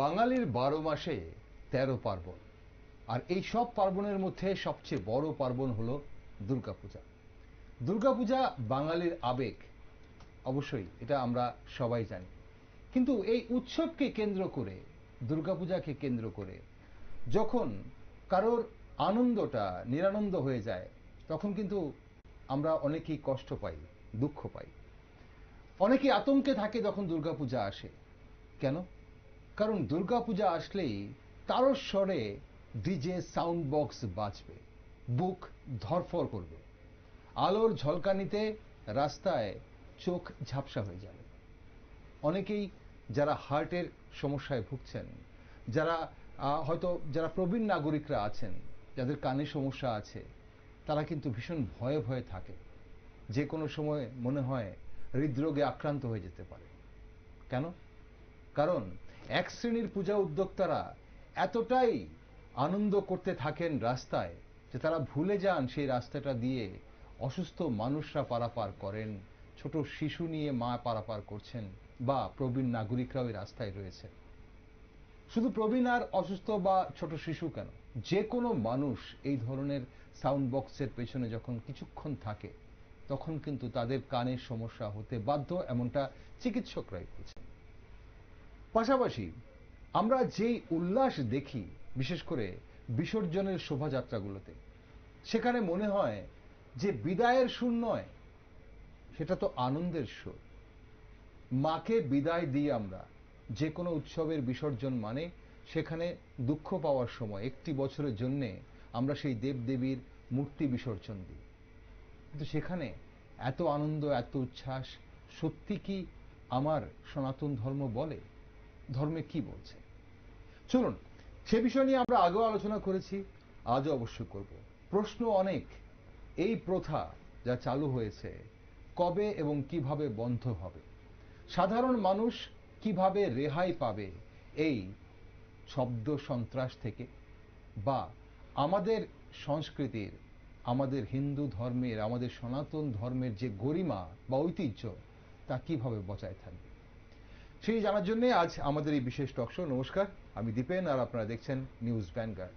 বাঙালির বারো মাসে তেরো পার্বণ আর এই সব পার্বণের মধ্যে সবচেয়ে বড় পার্বণ হল দুর্গাপূজা দুর্গাপূজা বাঙালির আবেগ অবশ্যই এটা আমরা সবাই জানি কিন্তু এই উৎসবকে কেন্দ্র করে দুর্গাপূজাকে কেন্দ্র করে যখন কারোর আনন্দটা নিরানন্দ হয়ে যায় তখন কিন্তু আমরা অনেকেই কষ্ট পাই দুঃখ পাই অনেকে আতঙ্কে থাকে যখন দুর্গাপূজা আসে কেন কারণ দুর্গাপূজা আসলেই তারস্বরে ডিজে সাউন্ড বক্স বাঁচবে বুক ধরফর করবে আলোর ঝলকানিতে রাস্তায় চোখ ঝাপসা হয়ে যাবে অনেকেই যারা হার্টের সমস্যায় ভুগছেন যারা হয়তো যারা প্রবীণ নাগরিকরা আছেন যাদের কানে সমস্যা আছে তারা কিন্তু ভীষণ ভয়ে ভয়ে থাকে যে কোনো সময় মনে হয় হৃদরোগে আক্রান্ত হয়ে যেতে পারে কেন কারণ এক শ্রেণীর পূজা উদ্যোক্তারা এতটাই আনন্দ করতে থাকেন রাস্তায় যে তারা ভুলে যান সেই রাস্তাটা দিয়ে অসুস্থ মানুষরা পারাপার করেন ছোট শিশু নিয়ে মা পারাপার করছেন বা প্রবীণ নাগরিকরা ওই রাস্তায় রয়েছে শুধু প্রবীণ আর অসুস্থ বা ছোট শিশু কেন যে কোনো মানুষ এই ধরনের সাউন্ড বক্সের পেছনে যখন কিছুক্ষণ থাকে তখন কিন্তু তাদের কানের সমস্যা হতে বাধ্য এমনটা চিকিৎসকরাই বলছেন পাশাপাশি আমরা যেই উল্লাস দেখি বিশেষ করে বিসর্জনের শোভাযাত্রাগুলোতে সেখানে মনে হয় যে বিদায়ের সুর নয় সেটা তো আনন্দের সুর মাকে বিদায় দিই আমরা যে কোনো উৎসবের বিসর্জন মানে সেখানে দুঃখ পাওয়ার সময় একটি বছরের জন্যে আমরা সেই দেবদেবীর মূর্তি বিসর্জন দিই কিন্তু সেখানে এত আনন্দ এত উচ্ছ্বাস সত্যি কি আমার সনাতন ধর্ম বলে ধর্মে কি বলছে চলুন সে বিষয় নিয়ে আমরা আগেও আলোচনা করেছি আজও অবশ্যই করব প্রশ্ন অনেক এই প্রথা যা চালু হয়েছে কবে এবং কিভাবে বন্ধ হবে সাধারণ মানুষ কিভাবে রেহাই পাবে এই শব্দ সন্ত্রাস থেকে বা আমাদের সংস্কৃতির আমাদের হিন্দু ধর্মের আমাদের সনাতন ধর্মের যে গরিমা বা ঐতিহ্য তা কিভাবে বজায় থাকবে সেই জানার জন্য আজ আমাদের এই বিশেষ টক শো নমস্কার আমি দীপেন আর আপনারা দেখছেন নিউজ ভ্যানগার্ড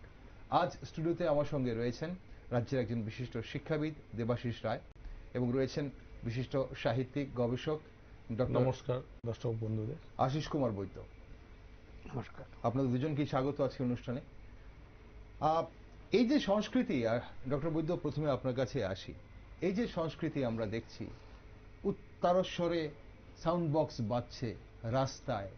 আজ স্টুডিওতে আমার সঙ্গে রয়েছেন রাজ্যের একজন বিশিষ্ট শিক্ষাবিদ দেবাশিস রায় এবং রয়েছেন বিশিষ্ট সাহিত্যিক গবেষক নমস্কার দর্শক বন্ধুদের আশিস কুমার বৈদ্য নমস্কার আপনাদের দুজনকেই স্বাগত আজকে অনুষ্ঠানে এই যে সংস্কৃতি ডক্টর বৈদ্য প্রথমে আপনার কাছে আসি এই যে সংস্কৃতি আমরা দেখছি উত্তারস্বরে সাউন্ড বক্স বাজছে রাস্তায়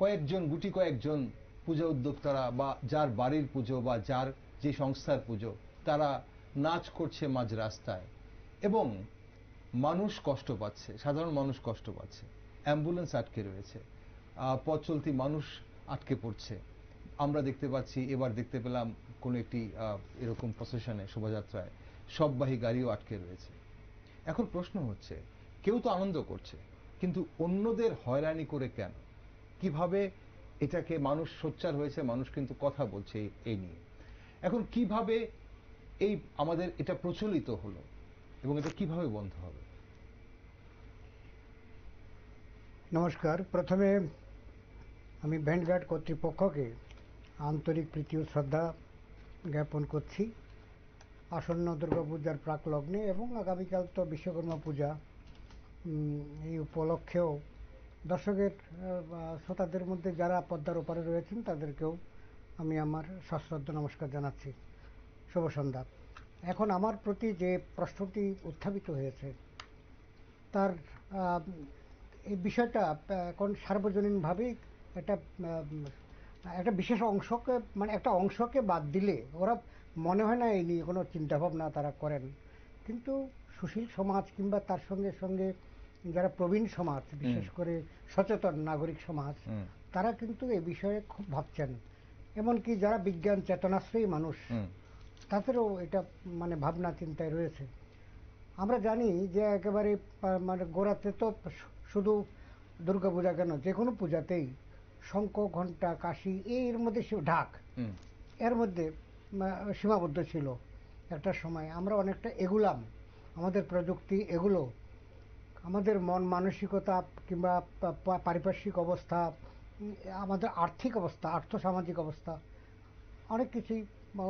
কয়েকজন গুটি কয়েকজন পূজা উদ্যোক্তারা বা যার বাড়ির পুজো বা যার যে সংস্থার পুজো তারা নাচ করছে মাঝ রাস্তায় এবং মানুষ কষ্ট পাচ্ছে সাধারণ মানুষ কষ্ট পাচ্ছে অ্যাম্বুলেন্স আটকে রয়েছে পথ চলতি মানুষ আটকে পড়ছে আমরা দেখতে পাচ্ছি এবার দেখতে পেলাম কোনো একটি এরকম প্রসেশনে শোভাযাত্রায় সববাহী গাড়িও আটকে রয়েছে এখন প্রশ্ন হচ্ছে কেউ তো আনন্দ করছে কিন্তু অন্যদের হয়রানি করে কেন কিভাবে এটাকে মানুষ সোচ্চার হয়েছে মানুষ কিন্তু কথা বলছে এই নিয়ে এখন কিভাবে এই আমাদের এটা প্রচলিত হলো এবং এটা কিভাবে বন্ধ হবে নমস্কার প্রথমে আমি ভ্যানগার্ড কর্তৃপক্ষকে আন্তরিক প্রীতি ও শ্রদ্ধা জ্ঞাপন করছি আসন্ন দুর্গাপূজার প্রাক লগ্নে এবং আগামীকাল তো বিশ্বকর্মা পূজা এই উপলক্ষেও দর্শকের শ্রোতাদের মধ্যে যারা পদ্মার ওপারে রয়েছেন তাদেরকেও আমি আমার সশ্রদ্ধ নমস্কার জানাচ্ছি শুভ সন্ধ্যা এখন আমার প্রতি যে প্রশ্নটি উত্থাপিত হয়েছে তার এই বিষয়টা এখন সার্বজনীনভাবেই একটা একটা বিশেষ অংশকে মানে একটা অংশকে বাদ দিলে ওরা মনে হয় না এই নিয়ে কোনো চিন্তাভাবনা তারা করেন কিন্তু সুশীল সমাজ কিংবা তার সঙ্গে সঙ্গে যারা প্রবীণ সমাজ বিশেষ করে সচেতন নাগরিক সমাজ তারা কিন্তু এ বিষয়ে খুব ভাবছেন এমনকি যারা বিজ্ঞান চেতনাশ্রয়ী মানুষ তাদেরও এটা মানে ভাবনা চিন্তায় রয়েছে আমরা জানি যে একেবারে মানে গোড়াতে তো শুধু দুর্গা পূজা কেন যে কোনো পূজাতেই শঙ্খ ঘণ্টা কাশি এর মধ্যে ঢাক এর মধ্যে সীমাবদ্ধ ছিল একটা সময় আমরা অনেকটা এগুলাম আমাদের প্রযুক্তি এগুলো আমাদের মন মানসিকতা কিংবা পারিপার্শ্বিক অবস্থা আমাদের আর্থিক অবস্থা আর্থসামাজিক অবস্থা অনেক কিছুই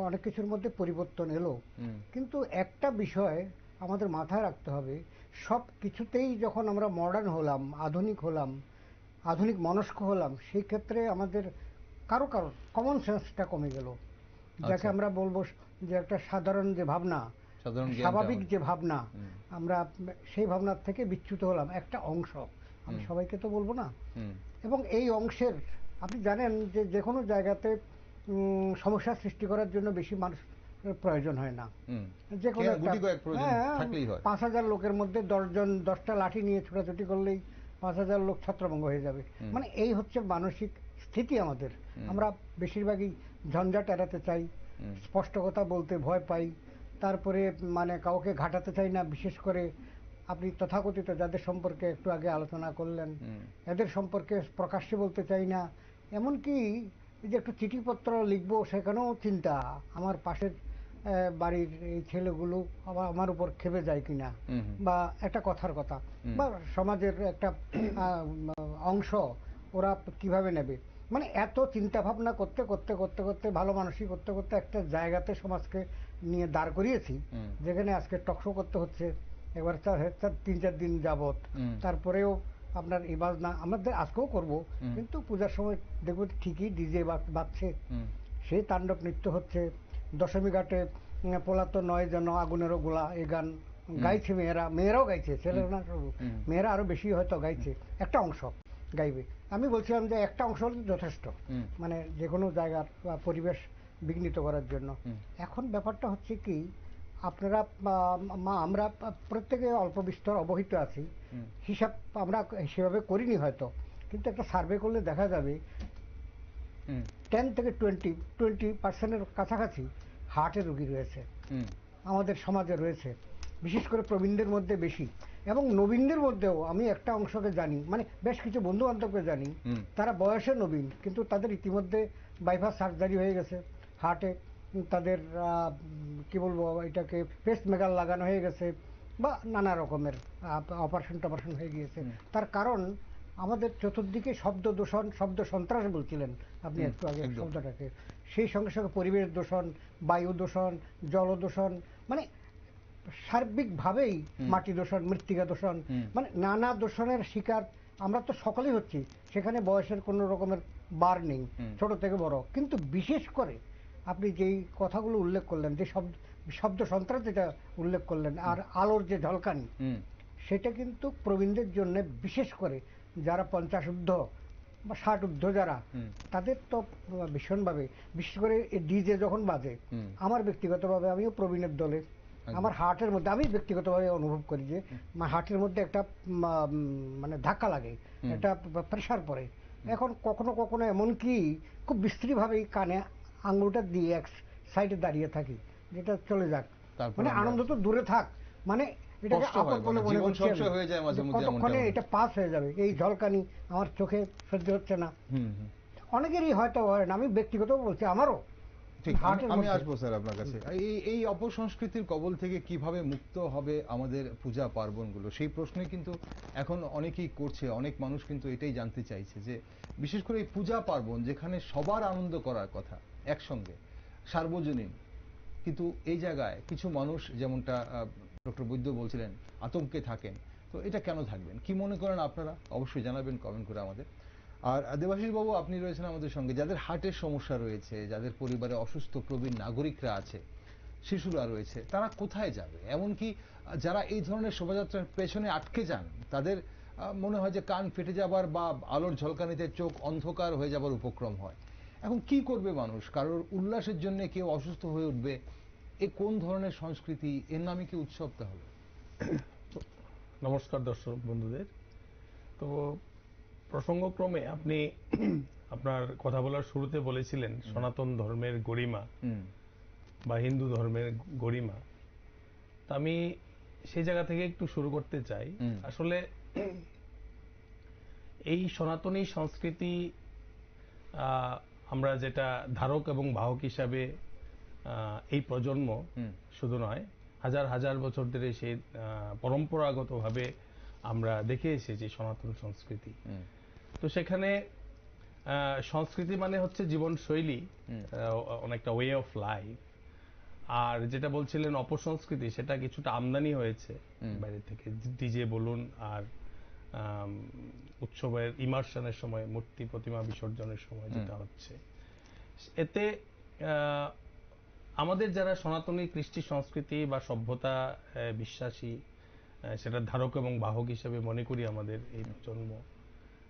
অনেক কিছুর মধ্যে পরিবর্তন এলো কিন্তু একটা বিষয় আমাদের মাথায় রাখতে হবে সব কিছুতেই যখন আমরা মডার্ন হলাম আধুনিক হলাম আধুনিক মনস্ক হলাম সেই ক্ষেত্রে আমাদের কারো কারো কমন সেন্সটা কমে গেল যাকে আচ্ছা। আমরা বলবো যে একটা সাধারণ যে ভাবনা স্বাভাবিক যে ভাবনা আমরা সেই ভাবনার থেকে বিচ্যুত হলাম একটা অংশ আমি সবাইকে তো বলবো না এবং এই অংশের আপনি জানেন যে যে কোনো জায়গাতে সমস্যা সৃষ্টি করার জন্য বেশি মানুষ প্রয়োজন হয় না যে কোনো হ্যাঁ, পাঁচ হাজার লোকের মধ্যে দশজন দশটা লাঠি নিয়ে ছোটাছুটি করলেই পাঁচ হাজার লোক ছত্রভঙ্গ হয়ে যাবে মানে এই হচ্ছে মানসিক স্থিতি আমাদের আমরা বেশিরভাগই ঝঞ্ঝাট এড়াতে চাই স্পষ্ট কথা বলতে ভয় পাই তারপরে মানে কাউকে ঘাটাতে চাই না বিশেষ করে আপনি তথাকথিত যাদের সম্পর্কে একটু আগে আলোচনা করলেন এদের সম্পর্কে প্রকাশ্যে বলতে চাই না এমনকি যে একটু চিঠিপত্র লিখবো সেখানেও চিন্তা আমার পাশের বাড়ির এই ছেলেগুলো আবার আমার উপর খেপে যায় কিনা বা একটা কথার কথা বা সমাজের একটা অংশ ওরা কিভাবে নেবে মানে এত চিন্তা ভাবনা করতে করতে করতে করতে ভালো মানুষই করতে করতে একটা জায়গাতে সমাজকে নিয়ে দাঁড় করিয়েছি যেখানে আজকে টকশো করতে হচ্ছে এবার চার হ্যাঁ, তিন চার দিন যাবত তারপরেও আপনার এ না আমাদের আজকেও করব কিন্তু পূজার সময় দেখব ঠিকই ডিজে বাজছে সেই তাণ্ডব নৃত্য হচ্ছে দশমী ঘাটে পোলাত নয় যেন আগুনেরও গোলা এ গান গাইছে মেয়েরা মেয়েরাও গাইছে ছেলেরা না মেয়েরা আরো বেশি হয়তো গাইছে একটা অংশ গাইবে আমি বলছিলাম যে একটা অংশ যথেষ্ট মানে যে কোনো জায়গার পরিবেশ বিঘ্নিত করার জন্য এখন ব্যাপারটা হচ্ছে কি আপনারা আমরা প্রত্যেকে অল্প বিস্তর অবহিত আছি হিসাব আমরা সেভাবে করিনি হয়তো কিন্তু একটা সার্ভে করলে দেখা যাবে টেন থেকে টোয়েন্টি টোয়েন্টি পার্সেন্টের কাছাকাছি হার্টের রোগী রয়েছে আমাদের সমাজে রয়েছে বিশেষ করে প্রবীণদের মধ্যে বেশি এবং নবীনদের মধ্যেও আমি একটা অংশকে জানি মানে বেশ কিছু বন্ধু বান্ধবকে জানি তারা বয়সে নবীন কিন্তু তাদের ইতিমধ্যে বাইপাস সার্জারি হয়ে গেছে হার্টে তাদের কি বলবো এটাকে পেসমেকার লাগানো হয়ে গেছে বা নানা রকমের অপারেশন টপারেশন হয়ে গিয়েছে তার কারণ আমাদের চতুর্দিকে শব্দ দূষণ শব্দ সন্ত্রাস বলছিলেন আপনি একটু আগে শব্দটাকে সেই সঙ্গে সঙ্গে পরিবেশ দূষণ বায়ু দূষণ জল দূষণ মানে সার্বিকভাবেই মাটি দূষণ মৃত্তিকা দূষণ মানে নানা দূষণের শিকার আমরা তো সকলেই হচ্ছি সেখানে বয়সের কোনো রকমের বার নেই ছোট থেকে বড় কিন্তু বিশেষ করে আপনি যেই কথাগুলো উল্লেখ করলেন যে শব্দ শব্দ সন্ত্রাস যেটা উল্লেখ করলেন আর আলোর যে ঝলকানি সেটা কিন্তু প্রবীণদের জন্য বিশেষ করে যারা পঞ্চাশ ঊর্ধ্ব বা ষাট ঊর্ধ্ব যারা তাদের তো ভীষণভাবে বিশেষ করে ডিজে যখন বাজে আমার ব্যক্তিগতভাবে আমিও প্রবীণের দলে আচ্ছা। আমার হার্টের মধ্যে আমি ব্যক্তিগতভাবে অনুভব করি যে হার্টের মধ্যে একটা মানে ধাক্কা লাগে একটা প্রেশার পড়ে এখন কখনো কখনো এমনকি খুব বিশ্রীভাবেই কানে আঙুলটা দিয়ে এক সাইডে দাঁড়িয়ে থাকি যেটা চলে যাক মানে আনন্দ তো দূরে থাক মানে, মানে এটা পাস হয়ে যাবে এই ঝলকানি আমার চোখে সহ্য হচ্ছে না অনেকেরই হয়তো হয় না আমি ব্যক্তিগত বলছি আমারও আমি আসবো স্যার আপনার কাছে এই এই অপসংস্কৃতির কবল থেকে কিভাবে মুক্ত হবে আমাদের পূজা পার্বণগুলো সেই প্রশ্নে কিন্তু এখন অনেকেই করছে অনেক মানুষ কিন্তু এটাই জানতে চাইছে যে বিশেষ করে এই পূজা পার্বণ যেখানে সবার আনন্দ করার কথা একসঙ্গে সার্বজনীন কিন্তু এই জায়গায় কিছু মানুষ যেমনটা ডক্টর বৈদ্য বলছিলেন আতঙ্কে থাকেন তো এটা কেন থাকবেন কি মনে করেন আপনারা অবশ্যই জানাবেন কমেন্ট করে আমাদের আর বাবু আপনি রয়েছেন আমাদের সঙ্গে যাদের হার্টের সমস্যা রয়েছে যাদের পরিবারে অসুস্থ প্রবীণ নাগরিকরা আছে শিশুরা রয়েছে তারা কোথায় যাবে এমনকি যারা এই ধরনের শোভাযাত্রার পেছনে আটকে যান তাদের মনে হয় যে কান ফেটে যাবার বা আলোর ঝলকানিতে চোখ অন্ধকার হয়ে যাবার উপক্রম হয় এখন কি করবে মানুষ কারোর উল্লাসের জন্য কেউ অসুস্থ হয়ে উঠবে এ কোন ধরনের সংস্কৃতি এর নামে কি উৎসব তাহলে নমস্কার দর্শক বন্ধুদের তো প্রসঙ্গক্রমে আপনি আপনার কথা বলার শুরুতে বলেছিলেন সনাতন ধর্মের গরিমা বা হিন্দু ধর্মের গরিমা তা আমি সেই জায়গা থেকে একটু শুরু করতে চাই আসলে এই সনাতনী সংস্কৃতি আমরা যেটা ধারক এবং বাহক হিসাবে এই প্রজন্ম শুধু নয় হাজার হাজার বছর ধরে সেই পরম্পরাগতভাবে আমরা দেখে এসেছি সনাতন সংস্কৃতি তো সেখানে সংস্কৃতি মানে হচ্ছে জীবনশৈলী অনেকটা ওয়ে অফ লাইফ আর যেটা বলছিলেন অপসংস্কৃতি সেটা কিছুটা আমদানি হয়েছে বাইরে থেকে ডিজে বলুন আর উৎসবের ইমার্শনের সময় মূর্তি প্রতিমা বিসর্জনের সময় যেটা হচ্ছে এতে আমাদের যারা সনাতনী কৃষ্টি সংস্কৃতি বা সভ্যতা বিশ্বাসী সেটা ধারক এবং বাহক হিসেবে মনে করি আমাদের এই প্রজন্ম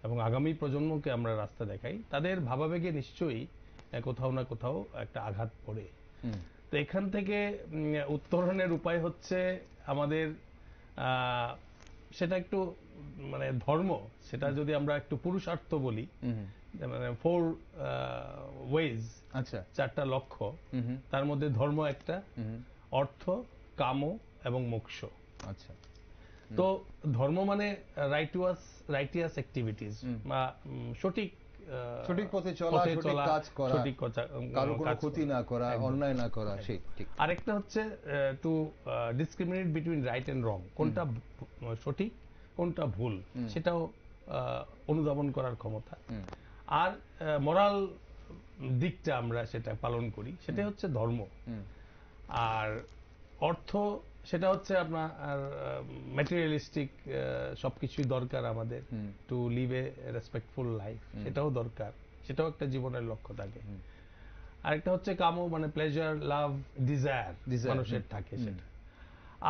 এবং আগামী প্রজন্মকে আমরা রাস্তা দেখাই তাদের ভাবাবেগে নিশ্চয়ই কোথাও না কোথাও একটা আঘাত পড়ে তো এখান থেকে উত্তরণের উপায় হচ্ছে আমাদের সেটা একটু মানে ধর্ম সেটা যদি আমরা একটু পুরুষার্থ বলি মানে ফোর ওয়েজ uh, আচ্ছা চারটা লক্ষ্য তার মধ্যে ধর্ম একটা অর্থ কাম এবং মোক্ষ আচ্ছা তো ধর্ম মানে রাইটিয়াস রাইটিয়াস অ্যাক্টিভিটিস বা সঠিক সঠিক পথে চলা সঠিক কাজ করা সঠিক কারো কোনো ক্ষতি না করা অন্যায় না করা সেই হ্যাঁ। ঠিক আরেকটা হচ্ছে to discriminate between right and wrong কোনটা সঠিক কোনটা ভুল সেটাও অনুধাবন করার ক্ষমতা আর মরাল দিকটা আমরা সেটা পালন করি সেটা হচ্ছে ধর্ম আর অর্থ সেটা হচ্ছে আপনার ম্যাটেরিয়ালিস্টিক সবকিছুই দরকার আমাদের to live a respectful life সেটাও দরকার সেটাও একটা জীবনের লক্ষ্য থাকে আরেকটা হচ্ছে কামো মানে প্লেজার লাভ ডিজায়ার মানুষের থাকে সেটা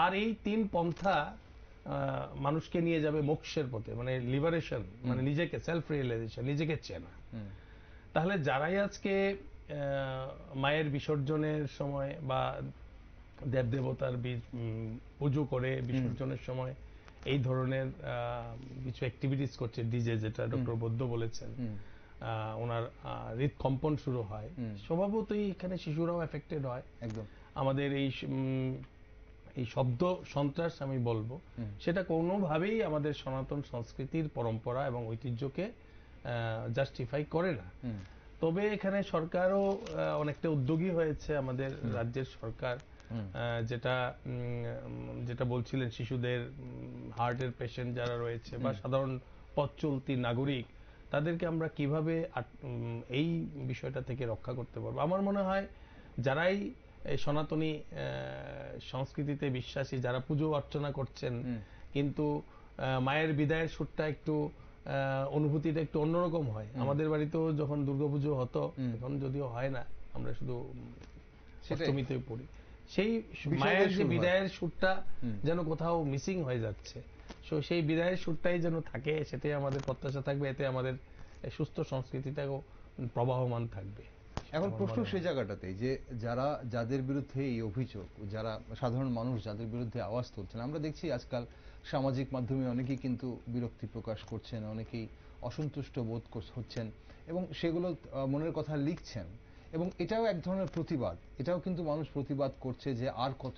আর এই তিন পন্থা মানুষকে নিয়ে যাবে মোক্ষের পথে মানে লিবারেশন মানে নিজেকে সেলফ রিয়েলাইজেশন নিজেকে চেনা তাহলে যারাই আজকে মায়ের বিসর্জনের সময় বা দেব দেবতার পুজো করে বিসর্জনের সময় এই ধরনের কিছু অ্যাক্টিভিটিস করছে ডিজে যেটা ডক্টর বৌদ্ধ বলেছেন ওনার হৃদকম্পন শুরু হয় স্বভাবতই এখানে শিশুরাও এফেক্টেড হয় একদম আমাদের এই এই শব্দ সন্ত্রাস আমি বলবো সেটা কোনোভাবেই আমাদের সনাতন সংস্কৃতির পরম্পরা এবং ঐতিহ্যকে জাস্টিফাই করে না তবে এখানে সরকারও অনেকটা উদ্যোগী হয়েছে আমাদের রাজ্যের সরকার যেটা যেটা বলছিলেন শিশুদের হার্টের পেশেন্ট যারা রয়েছে বা সাধারণ পথ চলতি নাগরিক তাদেরকে আমরা কিভাবে এই বিষয়টা থেকে রক্ষা করতে পারবো আমার মনে হয় যারাই এই সনাতনী সংস্কৃতিতে বিশ্বাসী যারা পুজো অর্চনা করছেন কিন্তু মায়ের বিদায়ের সুরটা একটু অনুভূতিটা একটু অন্যরকম হয় আমাদের বাড়িতেও যখন দুর্গাপুজো হতো এখন যদিও হয় না আমরা শুধু অষ্টমীতে পড়ি সেই মায়ের যে বিদায়ের সুরটা যেন কোথাও মিসিং হয়ে যাচ্ছে সো সেই বিদায়ের সুরটাই যেন থাকে সেটাই আমাদের প্রত্যাশা থাকবে এতে আমাদের সুস্থ সংস্কৃতিটাও প্রবাহমান থাকবে এখন প্রশ্ন সেই জায়গাটাতে যে যারা যাদের বিরুদ্ধে এই অভিযোগ যারা সাধারণ মানুষ যাদের বিরুদ্ধে আওয়াজ তুলছেন আমরা দেখছি আজকাল সামাজিক মাধ্যমে অনেকেই কিন্তু বিরক্তি প্রকাশ করছেন অনেকেই অসন্তুষ্ট বোধ হচ্ছেন এবং সেগুলো মনের কথা লিখছেন এবং এটাও এক ধরনের প্রতিবাদ এটাও কিন্তু মানুষ প্রতিবাদ করছে যে আর কত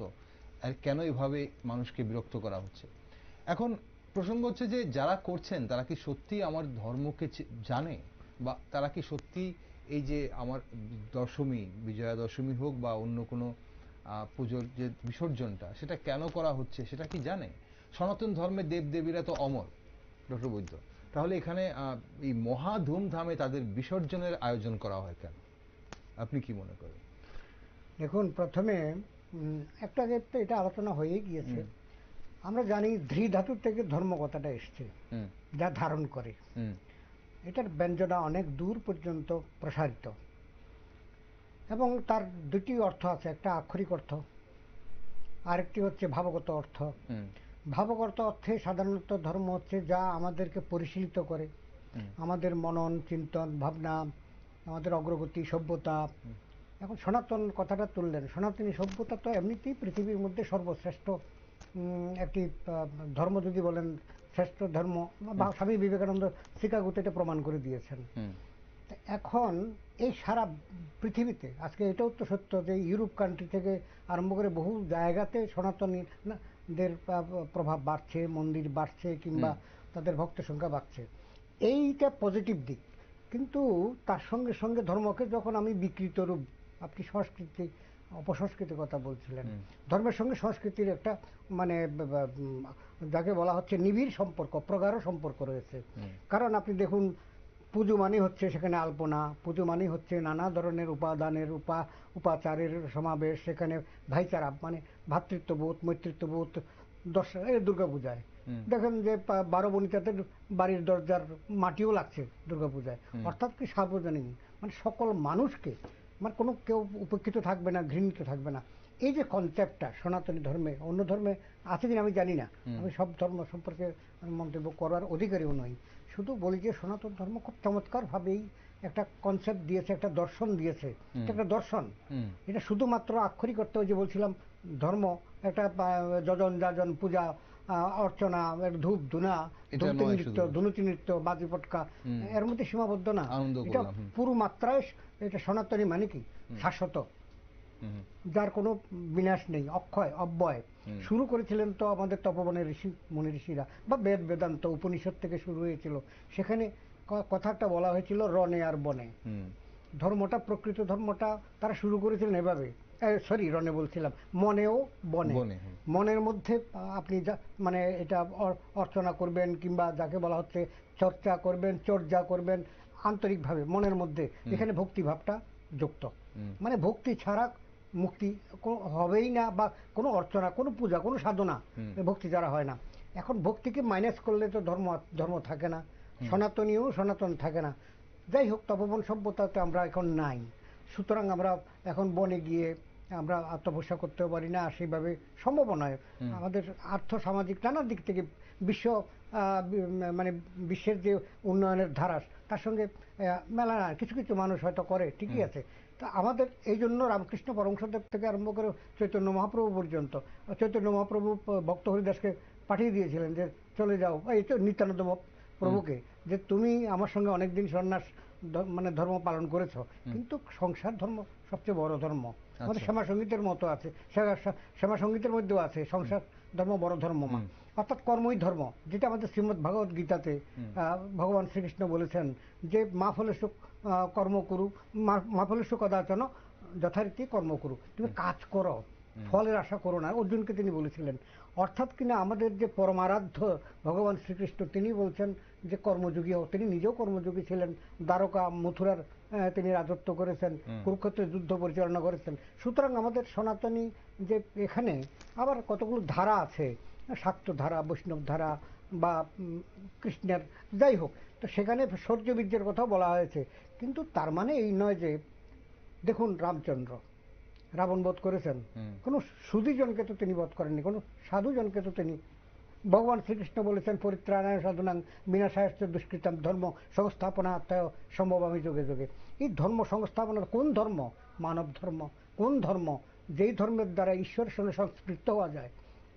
আর কেন এভাবে মানুষকে বিরক্ত করা হচ্ছে এখন প্রসঙ্গ হচ্ছে যে যারা করছেন তারা কি সত্যি আমার ধর্মকে জানে বা তারা কি সত্যি এই যে আমার দশমী বিজয়া দশমী হোক বা অন্য কোনো পুজোর যে বিসর্জনটা সেটা কেন করা হচ্ছে সেটা কি জানে সনাতন দেব দেবদেবীরা তো অমর ডক্টর বৈদ্য তাহলে এখানে এই মহা ধুমধামে তাদের বিসর্জনের আয়োজন করা হয় কেন আপনি কি মনে করেন দেখুন প্রথমে একটা ক্ষেত্রে এটা আলোচনা হয়ে গিয়েছে আমরা জানি ধৃ ধাতুর থেকে ধর্ম কথাটা এসছে যা ধারণ করে এটার ব্যঞ্জনা অনেক দূর পর্যন্ত প্রসারিত এবং তার দুটি অর্থ আছে একটা আক্ষরিক অর্থ আরেকটি হচ্ছে ভাবগত অর্থ ভাবগত অর্থে সাধারণত ধর্ম হচ্ছে যা আমাদেরকে পরিশীলিত করে আমাদের মনন চিন্তন ভাবনা আমাদের অগ্রগতি সভ্যতা এখন সনাতন কথাটা তুললেন সনাতনী সভ্যতা তো এমনিতেই পৃথিবীর মধ্যে সর্বশ্রেষ্ঠ একটি ধর্ম যদি বলেন শ্রেষ্ঠ ধর্ম বা স্বামী বিবেকানন্দ শিকাগোতে এটা প্রমাণ করে দিয়েছেন এখন এই সারা পৃথিবীতে আজকে এটাও তো সত্য যে ইউরোপ কান্ট্রি থেকে আরম্ভ করে বহু জায়গাতে সনাতনী দের প্রভাব বাড়ছে মন্দির বাড়ছে কিংবা তাদের ভক্ত সংখ্যা বাড়ছে এইটা পজিটিভ দিক কিন্তু তার সঙ্গে সঙ্গে ধর্মকে যখন আমি বিকৃত রূপ আপনি সংস্কৃতি অপসংস্কৃতির কথা বলছিলেন ধর্মের সঙ্গে সংস্কৃতির একটা মানে যাকে বলা হচ্ছে নিবিড় সম্পর্ক প্রগাঢ় সম্পর্ক রয়েছে কারণ আপনি দেখুন পুজো মানে হচ্ছে সেখানে আলপনা পুজো মানে হচ্ছে নানা ধরনের উপাদানের উপা উপাচারের সমাবেশ সেখানে ভাইচারা মানে ভাতৃত্ববোধ মৈতৃত্ববোধ দুর্গা দুর্গাপূজায় দেখেন যে বারো বনিতাদের বাড়ির দরজার মাটিও লাগছে দুর্গাপূজায় অর্থাৎ কি সার্বজনীন মানে সকল মানুষকে মানে কোনো কেউ উপেক্ষিত থাকবে না ঘৃণিত থাকবে না এই যে কনসেপ্টটা সনাতনী ধর্মে অন্য ধর্মে আছে কিনা আমি জানি না আমি সব ধর্ম সম্পর্কে মন্তব্য করার অধিকারীও নই শুধু বলি যে সনাতন ধর্ম খুব চমৎকারভাবেই একটা কনসেপ্ট দিয়েছে একটা দর্শন দিয়েছে একটা দর্শন এটা শুধুমাত্র আক্ষরিক যে বলছিলাম ধর্ম একটা যজন যাজন পূজা অর্চনা ধূপ ধুনা নৃত্য নৃত্য বাজি পটকা এর মধ্যে সীমাবদ্ধ না এটা পুরো মাত্রায় এটা সনাতনী মানে কি শাশ্বত যার কোনো বিনাশ নেই অক্ষয় অব্যয় শুরু করেছিলেন তো আমাদের তপবনের ঋষি মনি ঋষিরা বা বেদ বেদান্ত উপনিষদ থেকে শুরু হয়েছিল সেখানে কথাটা বলা হয়েছিল রনে আর বনে ধর্মটা প্রকৃত ধর্মটা তারা শুরু করেছিলেন এভাবে সরি রনে বলছিলাম মনেও বনে মনের মধ্যে আপনি মানে এটা অর্চনা করবেন কিংবা যাকে বলা হচ্ছে চর্চা করবেন চর্যা করবেন আন্তরিকভাবে মনের মধ্যে এখানে ভক্তিভাবটা যুক্ত মানে ভক্তি ছাড়া মুক্তি হবেই না বা কোনো অর্চনা কোনো পূজা কোনো সাধনা ভক্তি ছাড়া হয় না এখন ভক্তিকে মাইনাস করলে তো ধর্ম ধর্ম থাকে না সনাতনীয় সনাতন থাকে না যাই হোক তপবন সভ্যতাতে আমরা এখন নাই সুতরাং আমরা এখন বনে গিয়ে আমরা আত্মপোষা করতেও পারি না আর সেইভাবে সম্ভব নয় আমাদের আর্থ সামাজিক নানা দিক থেকে বিশ্ব মানে বিশ্বের যে উন্নয়নের ধারা তার সঙ্গে মেলা না কিছু কিছু মানুষ হয়তো করে ঠিকই আছে তা আমাদের এই জন্য রামকৃষ্ণ পরমংসদেব থেকে আরম্ভ করে চৈতন্য মহাপ্রভু পর্যন্ত চৈতন্য মহাপ্রভু ভক্ত হরিদাসকে পাঠিয়ে দিয়েছিলেন যে চলে যাও এই তো নিত্যানন্দ প্রভুকে যে তুমি আমার সঙ্গে অনেকদিন সন্ন্যাস মানে ধর্ম পালন করেছ কিন্তু সংসার ধর্ম সবচেয়ে বড় ধর্ম আমাদের আচ্ছা। শ্যামা সঙ্গীতের মতো আছে শ্যামা সঙ্গীতের মধ্যেও আছে সংসার ধর্ম বড় ধর্ম মা অর্থাৎ কর্মই ধর্ম যেটা আমাদের শ্রীমদ ভাগবত গীতাতে ভগবান শ্রীকৃষ্ণ বলেছেন যে মা ফলেশু কর্ম করুক মা ফলেশু কদাচন যথারীতি কর্ম করুক তুমি কাজ করো ফলের আশা করো না অর্জুনকে তিনি বলেছিলেন অর্থাৎ কিনা আমাদের যে পরমারাধ্য ভগবান শ্রীকৃষ্ণ তিনি বলছেন যে কর্মযোগী হোক তিনি নিজেও কর্মযোগী ছিলেন দ্বারকা মথুরার তিনি রাজত্ব করেছেন কুরুক্ষেত্রে যুদ্ধ পরিচালনা করেছেন সুতরাং আমাদের সনাতনী যে এখানে আবার কতগুলো ধারা আছে শাক্ত ধারা বৈষ্ণব ধারা বা কৃষ্ণের যাই হোক তো সেখানে শৌর্যবীর্যের কথা বলা হয়েছে কিন্তু তার মানে এই নয় যে দেখুন রামচন্দ্র রাবণ বধ করেছেন কোনো সুদীজনকে তো তিনি বধ করেননি কোনো সাধুজনকে তো তিনি ভগবান শ্রীকৃষ্ণ বলেছেন পরিত্রাণায় সাধনাং বিনাশায়স্ত দুষ্কৃতাম ধর্ম সংস্থাপনা আত্মায় আমি যোগে যোগে এই ধর্ম সংস্থাপনার কোন ধর্ম মানব ধর্ম কোন ধর্ম যেই ধর্মের দ্বারা ঈশ্বরের সঙ্গে সংস্কৃত হওয়া যায়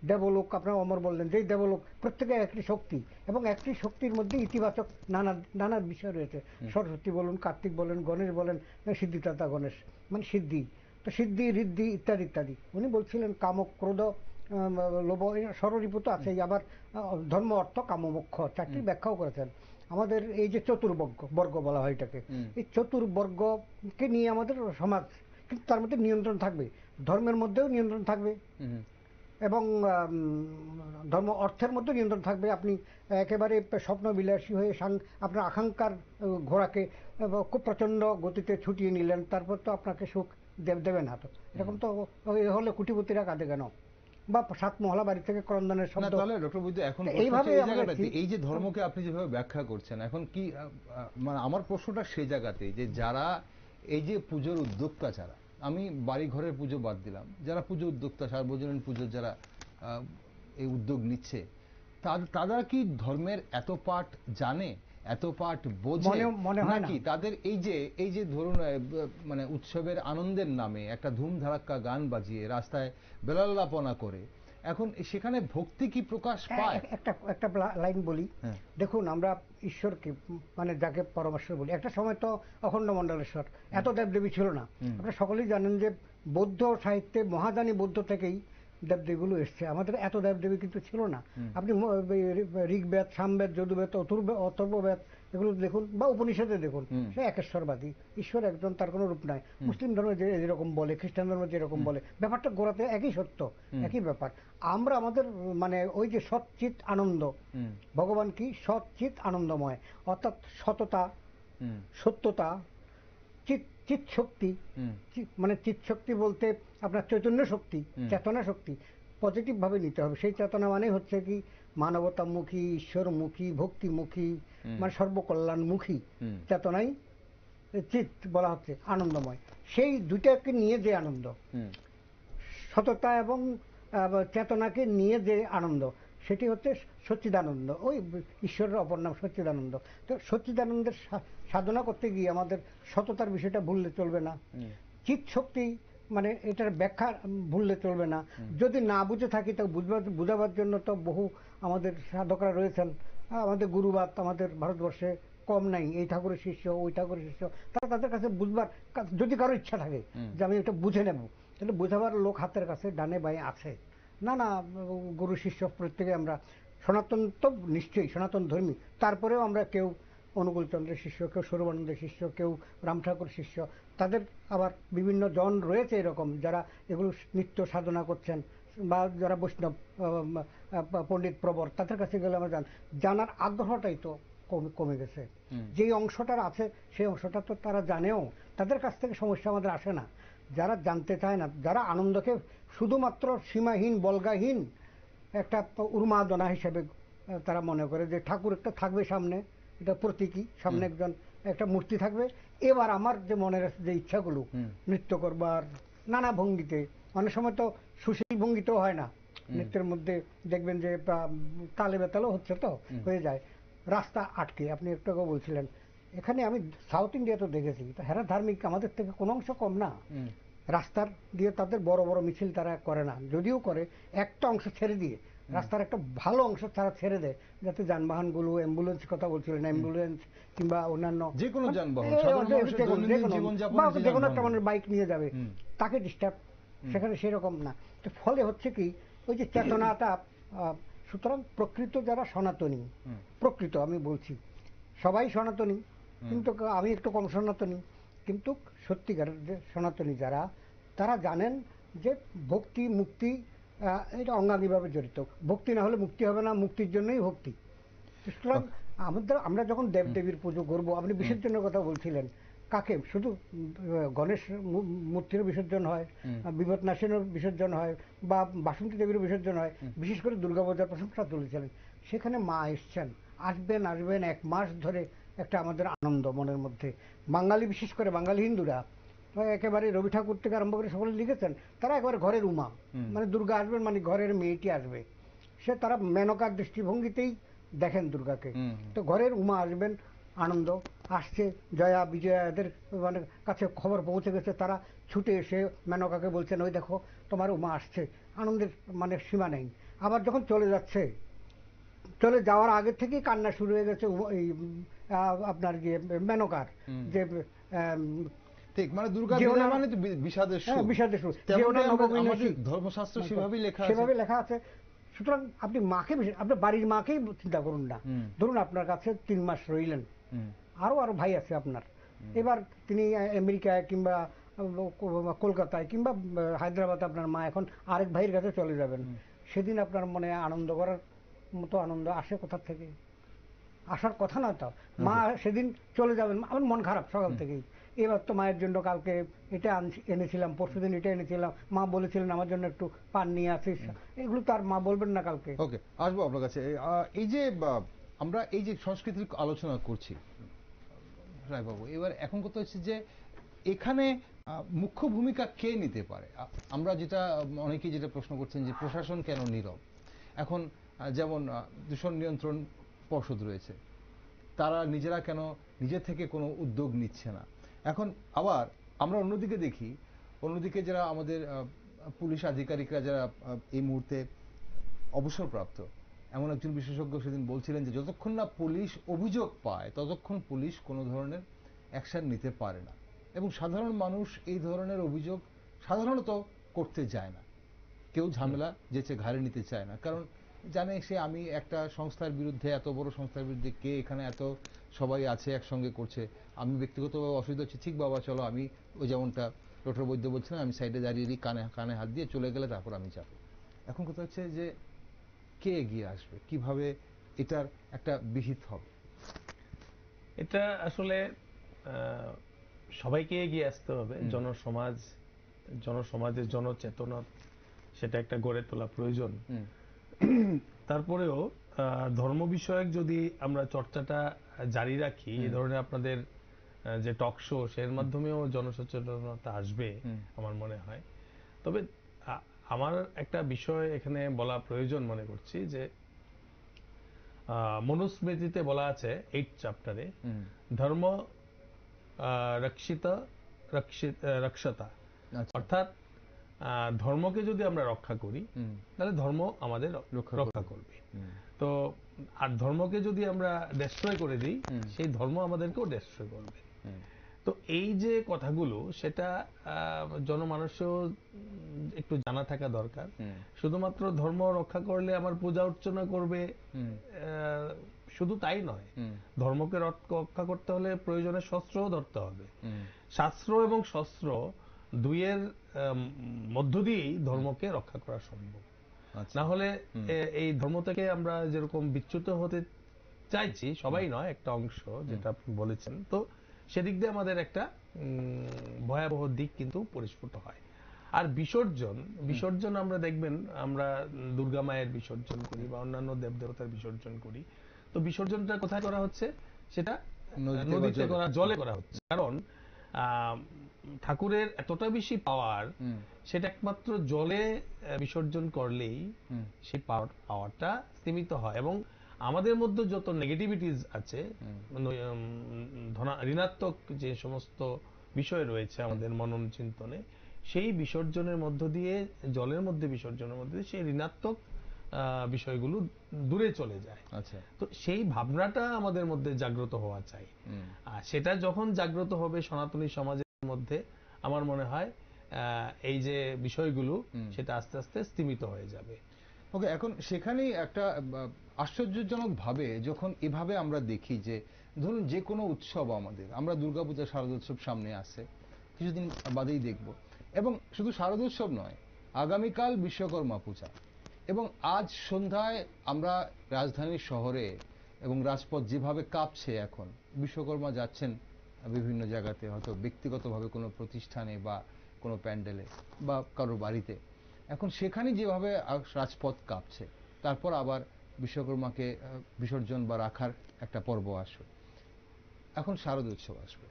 দেবলোক আপনার অমর বললেন যেই দেবলোক প্রত্যেকের একটি শক্তি এবং একটি শক্তির মধ্যে ইতিবাচক নানা নানা বিষয় রয়েছে সরস্বতী বলুন কার্তিক বলেন গণেশ বলেন সিদ্ধিদাতা গণেশ মানে সিদ্ধি সিদ্ধি ঋদ্ধি ইত্যাদি ইত্যাদি উনি বলছিলেন কামক ক্রোধ লোভ সরলীভূত আছে আবার ধর্ম অর্থ কামমোক্ষ চারটি ব্যাখ্যাও করেছেন আমাদের এই যে চতুর্বর্গ বর্গ বলা হয় এটাকে এই চতুর্বর্গকে নিয়ে আমাদের সমাজ কিন্তু তার মধ্যে নিয়ন্ত্রণ থাকবে ধর্মের মধ্যেও নিয়ন্ত্রণ থাকবে এবং ধর্ম অর্থের মধ্যে নিয়ন্ত্রণ থাকবে আপনি একেবারে স্বপ্ন বিলাসী হয়ে সাং আপনার আকাঙ্ক্ষার ঘোড়াকে খুব প্রচণ্ড গতিতে ছুটিয়ে নিলেন তারপর তো আপনাকে সুখ দেবে না তো এরকম তো হলে কুটিপতিরা কাঁদে কেন বা সাত মহলা বাড়ি থেকে ক্রন্দনের শব্দ তাহলে ডক্টর বৈদ্য এখন এইভাবে এই যে ধর্মকে আপনি যেভাবে ব্যাখ্যা করছেন এখন কি মানে আমার প্রশ্নটা সেই জায়গাতে যে যারা এই যে পুজোর উদ্যোক্তা যারা আমি বাড়ি ঘরের পুজো বাদ দিলাম যারা পুজো উদ্যোক্তা সার্বজনীন পুজোর যারা এই উদ্যোগ নিচ্ছে তারা কি ধর্মের এত পাঠ জানে এত পাঠ বোঝে হ্যাঁ নাকি তাদের এই যে এই যে ধরুন মানে উৎসবের আনন্দের নামে একটা ধুম ধারাক্কা গান বাজিয়ে রাস্তায় বেলাল্লাপনা করে এখন সেখানে ভক্তি কি প্রকাশ হ্যাঁ, পায় একটা একটা লাইন বলি হ্যাঁ। দেখুন আমরা ঈশ্বরকে মানে যাকে পরমেশ্বর বলি একটা সময় তো অখণ্ড মন্ডলেশ্বর এত দেবদেবী ছিল না আপনারা সকলেই জানেন যে বৌদ্ধ সাহিত্যে মহাদানী বৌদ্ধ থেকেই দেবদেবীগুলো এসছে আমাদের এত দেবদেবী কিন্তু ছিল না আপনি ঋগ্বেদ সামবেদ যদুবেদ অথর্বে অথর্ববেদ এগুলো দেখুন বা উপনিষদে দেখুন সে একেশ্বরবাদী ঈশ্বর একজন তার কোনো রূপ নাই মুসলিম ধর্মে যে যেরকম বলে খ্রিস্টান ধর্মে যেরকম বলে ব্যাপারটা গোড়াতে একই সত্য একই ব্যাপার আমরা আমাদের মানে ওই যে সচ্চিত আনন্দ ভগবান কি সচ্চিত আনন্দময় অর্থাৎ সততা সত্যতা চিত চিত শক্তি মানে চিত শক্তি বলতে আপনার চৈতন্য শক্তি চেতনা শক্তি পজিটিভ ভাবে নিতে হবে সেই চেতনা মানে হচ্ছে কি মানবতামুখী ঈশ্বরমুখী ভক্তিমুখী মানে সর্বকল্যাণমুখী চেতনাই চিত বলা হচ্ছে আনন্দময় সেই দুটাকে নিয়ে যে আনন্দ সততা এবং চেতনাকে নিয়ে যে আনন্দ সেটি হচ্ছে সচ্চিদানন্দ ওই ঈশ্বরের অপর নাম সচ্চিদানন্দ তো সচ্চিদানন্দের সাধনা করতে গিয়ে আমাদের সততার বিষয়টা ভুললে চলবে না চিত শক্তি মানে এটার ব্যাখ্যা ভুললে চলবে না যদি না বুঝে থাকি তা বুঝবার বোঝাবার জন্য তো বহু আমাদের সাধকরা রয়েছেন আমাদের গুরুবাদ আমাদের ভারতবর্ষে কম নাই এই ঠাকুরের শিষ্য ওই ঠাকুরের শিষ্য তারা তাদের কাছে বুঝবার যদি কারো ইচ্ছা থাকে যে আমি এটা বুঝে নেব তাহলে বোঝাবার লোক হাতের কাছে ডানে বাঁয়ে আছে না না গুরু শিষ্য প্রত্যেকে আমরা সনাতন তো নিশ্চয়ই সনাতন ধর্মী তারপরেও আমরা কেউ অনুকূলচন্দ্রের শিষ্য কেউ সৌরবানন্দের শিষ্য কেউ রাম ঠাকুর শিষ্য তাদের আবার বিভিন্ন জন রয়েছে এরকম যারা এগুলো নিত্য সাধনা করছেন বা যারা বৈষ্ণব পণ্ডিত প্রবর তাদের কাছে গেলে আমরা জান জানার আগ্রহটাই তো কমে গেছে যেই অংশটার আছে সেই অংশটা তো তারা জানেও তাদের কাছ থেকে সমস্যা আমাদের আসে না যারা জানতে চায় না যারা আনন্দকে শুধুমাত্র সীমাহীন বলগাহীন একটা উন্মাদনা হিসেবে তারা মনে করে যে ঠাকুর একটা থাকবে সামনে এটা প্রতীকী সামনে একজন একটা মূর্তি থাকবে এবার আমার যে মনের যে ইচ্ছাগুলো নৃত্য করবার নানা ভঙ্গিতে অনেক সময় তো সুশীল ভঙ্গিতেও হয় না নৃত্যের মধ্যে দেখবেন যে তালে বেতালও হচ্ছে তো হয়ে যায় রাস্তা আটকে আপনি একটু কথা বলছিলেন এখানে আমি সাউথ ইন্ডিয়াতে দেখেছি তো হেরা ধার্মিক আমাদের থেকে কোনো অংশ কম না রাস্তার দিয়ে তাদের বড় বড় মিছিল তারা করে না যদিও করে একটা অংশ ছেড়ে দিয়ে রাস্তার একটা ভালো অংশ তারা ছেড়ে দেয় যাতে যানবাহন গুলো অ্যাম্বুলেন্স কথা বলছিলেন অ্যাম্বুলেন্স কিংবা অন্যান্য মানে যে কোনো যানবাহন যে কোনো একটা মানুষ বাইক নিয়ে যাবে তাকে ডিস্টার্ব সেখানে সেরকম না তো ফলে হচ্ছে কি ওই যে চেতনাটা সুতরাং প্রকৃত যারা সনাতনী প্রকৃত আমি বলছি সবাই সনাতনী কিন্তু আমি একটু কম সনাতনী কিন্তু সত্যিকার সনাতনী যারা তারা জানেন যে ভক্তি মুক্তি এটা অঙ্গাঙ্গিভাবে জড়িত ভক্তি না হলে মুক্তি হবে না মুক্তির জন্যই ভক্তি সুতরাং আমাদের আমরা যখন দেবদেবীর পুজো করব আপনি বিসর্জনের কথা বলছিলেন কাকে শুধু গণেশ মূর্তির বিসর্জন হয় বিপদনাশীনের বিসর্জন হয় বা বাসন্তী দেবীর বিসর্জন হয় বিশেষ করে দুর্গাপূজার প্রশংসা তুলেছিলেন সেখানে মা এসছেন আসবেন আসবেন এক মাস ধরে একটা আমাদের আনন্দ মনের মধ্যে বাঙালি বিশেষ করে বাঙালি হিন্দুরা একেবারে রবি ঠাকুর থেকে আরম্ভ করে সকলে লিখেছেন তারা একবার ঘরের উমা মানে দুর্গা আসবেন মানে ঘরের মেয়েটি আসবে সে তারা মেনকার দৃষ্টিভঙ্গিতেই দেখেন দুর্গাকে তো ঘরের উমা আসবেন আনন্দ আসছে জয়া বিজয়া এদের মানে কাছে খবর পৌঁছে গেছে তারা ছুটে এসে মেনকাকে বলছেন ওই দেখো তোমার উমা আসছে আনন্দের মানে সীমা নেই আবার যখন চলে যাচ্ছে চলে যাওয়ার আগে থেকেই কান্না শুরু হয়ে গেছে এই আপনার গিয়ে মেনকার যে ঠিক মানে দুর্গা বিদায় মানে তো বিষাদের হ্যাঁ, সুর বিষাদের সুর ধর্মশাস্ত্র হ্যাঁ, সেভাবেই লেখা সেভাবে লেখা আছে সুতরাং আপনি মাকে আপনার বাড়ির মাকেই চিন্তা করুন না ধরুন আপনার কাছে তিন মাস রইলেন আরো আরো ভাই আছে আপনার এবার তিনি আমেরিকায় কিংবা কলকাতায় কিংবা হায়দ্রাবাদ আপনার মা এখন আরেক ভাইয়ের কাছে চলে যাবেন সেদিন আপনার মনে আনন্দ করার মতো আনন্দ আসে কোথা থেকে আসার কথা না তো মা সেদিন চলে যাবেন আমার মন খারাপ সকাল থেকেই এবার তো মায়ের জন্য কালকে এটা এনেছিলাম পরশু দিন এটা এনেছিলাম মা বলেছিলেন আমার জন্য একটু পান নিয়ে আসিস এগুলো তার মা বলবেন না কালকে ওকে আসবো আপনার কাছে এই যে আমরা এই যে সংস্কৃতির আলোচনা করছি রায়বাবু এবার এখন কথা হচ্ছে যে এখানে মুখ্য ভূমিকা কে নিতে পারে আমরা যেটা অনেকেই যেটা প্রশ্ন করছেন যে প্রশাসন কেন নীরব এখন যেমন দূষণ নিয়ন্ত্রণ পর্ষদ রয়েছে তারা নিজেরা কেন নিজে থেকে কোনো উদ্যোগ নিচ্ছে না এখন আবার আমরা অন্যদিকে দেখি অন্যদিকে যারা আমাদের পুলিশ আধিকারিকরা যারা এই মুহূর্তে অবসরপ্রাপ্ত এমন একজন বিশেষজ্ঞ সেদিন বলছিলেন যে যতক্ষণ না পুলিশ অভিযোগ পায় ততক্ষণ পুলিশ কোনো ধরনের অ্যাকশান নিতে পারে না এবং সাধারণ মানুষ এই ধরনের অভিযোগ সাধারণত করতে যায় না কেউ ঝামেলা যেচে ঘাড়ে নিতে চায় না কারণ জানে সে আমি একটা সংস্থার বিরুদ্ধে এত বড় সংস্থার বিরুদ্ধে কে এখানে এত সবাই আছে একসঙ্গে করছে আমি ব্যক্তিগতভাবে অসুবিধা হচ্ছে ঠিক বাবা চলো আমি ওই যেমনটা ডক্টর বৈদ্য বলছিলাম আমি সাইডে দাঁড়িয়ে দিই কানে কানে হাত দিয়ে চলে গেলে তারপর আমি যাব এখন কথা হচ্ছে যে কে এগিয়ে আসবে কিভাবে এটার একটা বিহিত হবে এটা আসলে সবাইকে এগিয়ে আসতে হবে জনসমাজ জনসমাজের জনচেতনা সেটা একটা গড়ে তোলা প্রয়োজন তারপরেও ধর্ম বিষয়ক যদি আমরা চর্চাটা জারি রাখি এ ধরনের আপনাদের যে টক শো সের মাধ্যমেও জনসচেতনতা আসবে আমার মনে হয় তবে আমার একটা বিষয় এখানে বলা প্রয়োজন মনে করছি যে মনুস্মৃতিতে বলা আছে এইট চ্যাপ্টারে ধর্ম রক্ষিত রক্ষিত রক্ষতা আচ্ছা। অর্থাৎ ধর্মকে যদি আমরা রক্ষা করি তাহলে ধর্ম আমাদের রক্ষা করবে তো আর ধর্মকে যদি আমরা ডেস্ট্রয় করে দিই সেই ধর্ম আমাদেরকেও ডেস্ট্রয় করবে তো এই যে কথাগুলো সেটা জনমানুষেও একটু জানা থাকা দরকার শুধুমাত্র ধর্ম রক্ষা করলে আমার পূজা অর্চনা করবে শুধু তাই নয় ধর্মকে রক্ষা করতে হলে প্রয়োজনে শস্ত্রও ধরতে হবে শাস্ত্র এবং শস্ত্র দুইয়ের মধ্য দিয়েই ধর্মকে রক্ষা করা সম্ভব আচ্ছা। না হলে এই ধর্ম থেকে আমরা যেরকম বিচ্যুত হতে চাইছি সবাই নয় একটা অংশ যেটা আপনি বলেছেন তো সেদিক দিয়ে আমাদের একটা ভয়াবহ দিক কিন্তু পরিস্ফুট হয় আর বিসর্জন বিসর্জন আমরা দেখবেন আমরা দুর্গা মায়ের বিসর্জন করি বা অন্যান্য দেবদেবতার বিসর্জন করি তো বিসর্জনটা কোথায় করা হচ্ছে সেটা নদীতে করা জলে করা হচ্ছে কারণ ঠাকুরের এতটা বেশি পাওয়ার সেটা একমাত্র জলে বিসর্জন করলেই সেই পাওয়ারটা সীমিত হয় এবং আমাদের মধ্যে যত নেগেটিভিটিস আছে মানে, ঋণাত্মক যে সমস্ত বিষয় রয়েছে আমাদের মনন চিন্তনে সেই বিসর্জনের মধ্য দিয়ে জলের মধ্যে বিসর্জনের মধ্যে দিয়ে সেই ঋণাত্মক বিষয়গুলো দূরে চলে যায় আচ্ছা। তো সেই ভাবনাটা আমাদের মধ্যে জাগ্রত হওয়া চাই আর সেটা যখন জাগ্রত হবে সনাতনী সমাজে মধ্যে আমার মনে হয় এই যে বিষয়গুলো সেটা আস্তে আস্তে স্তিমিত হয়ে যাবে ওকে এখন সেখানেই একটা আশ্চর্যজনকভাবে যখন এভাবে আমরা দেখি যে ধরুন যে কোনো উৎসব আমাদের আমরা দুর্গাপূজা শারদোৎসব সামনে আসে কিছুদিন বাদেই দেখব এবং শুধু শারদোৎসব নয় আগামীকাল বিশ্বকর্মা পূজা এবং আজ সন্ধ্যায় আমরা রাজধানীর শহরে এবং রাজপথ যেভাবে কাঁপছে এখন বিশ্বকর্মা যাচ্ছেন বিভিন্ন জায়গাতে হয়তো ব্যক্তিগতভাবে কোনো প্রতিষ্ঠানে বা কোনো প্যান্ডেলে বা কারো বাড়িতে এখন সেখানে যেভাবে রাজপথ কাঁপছে তারপর আবার বিশ্বকর্মাকে বিসর্জন বা রাখার একটা পর্ব আসবে এখন শারদ উৎসব আসবে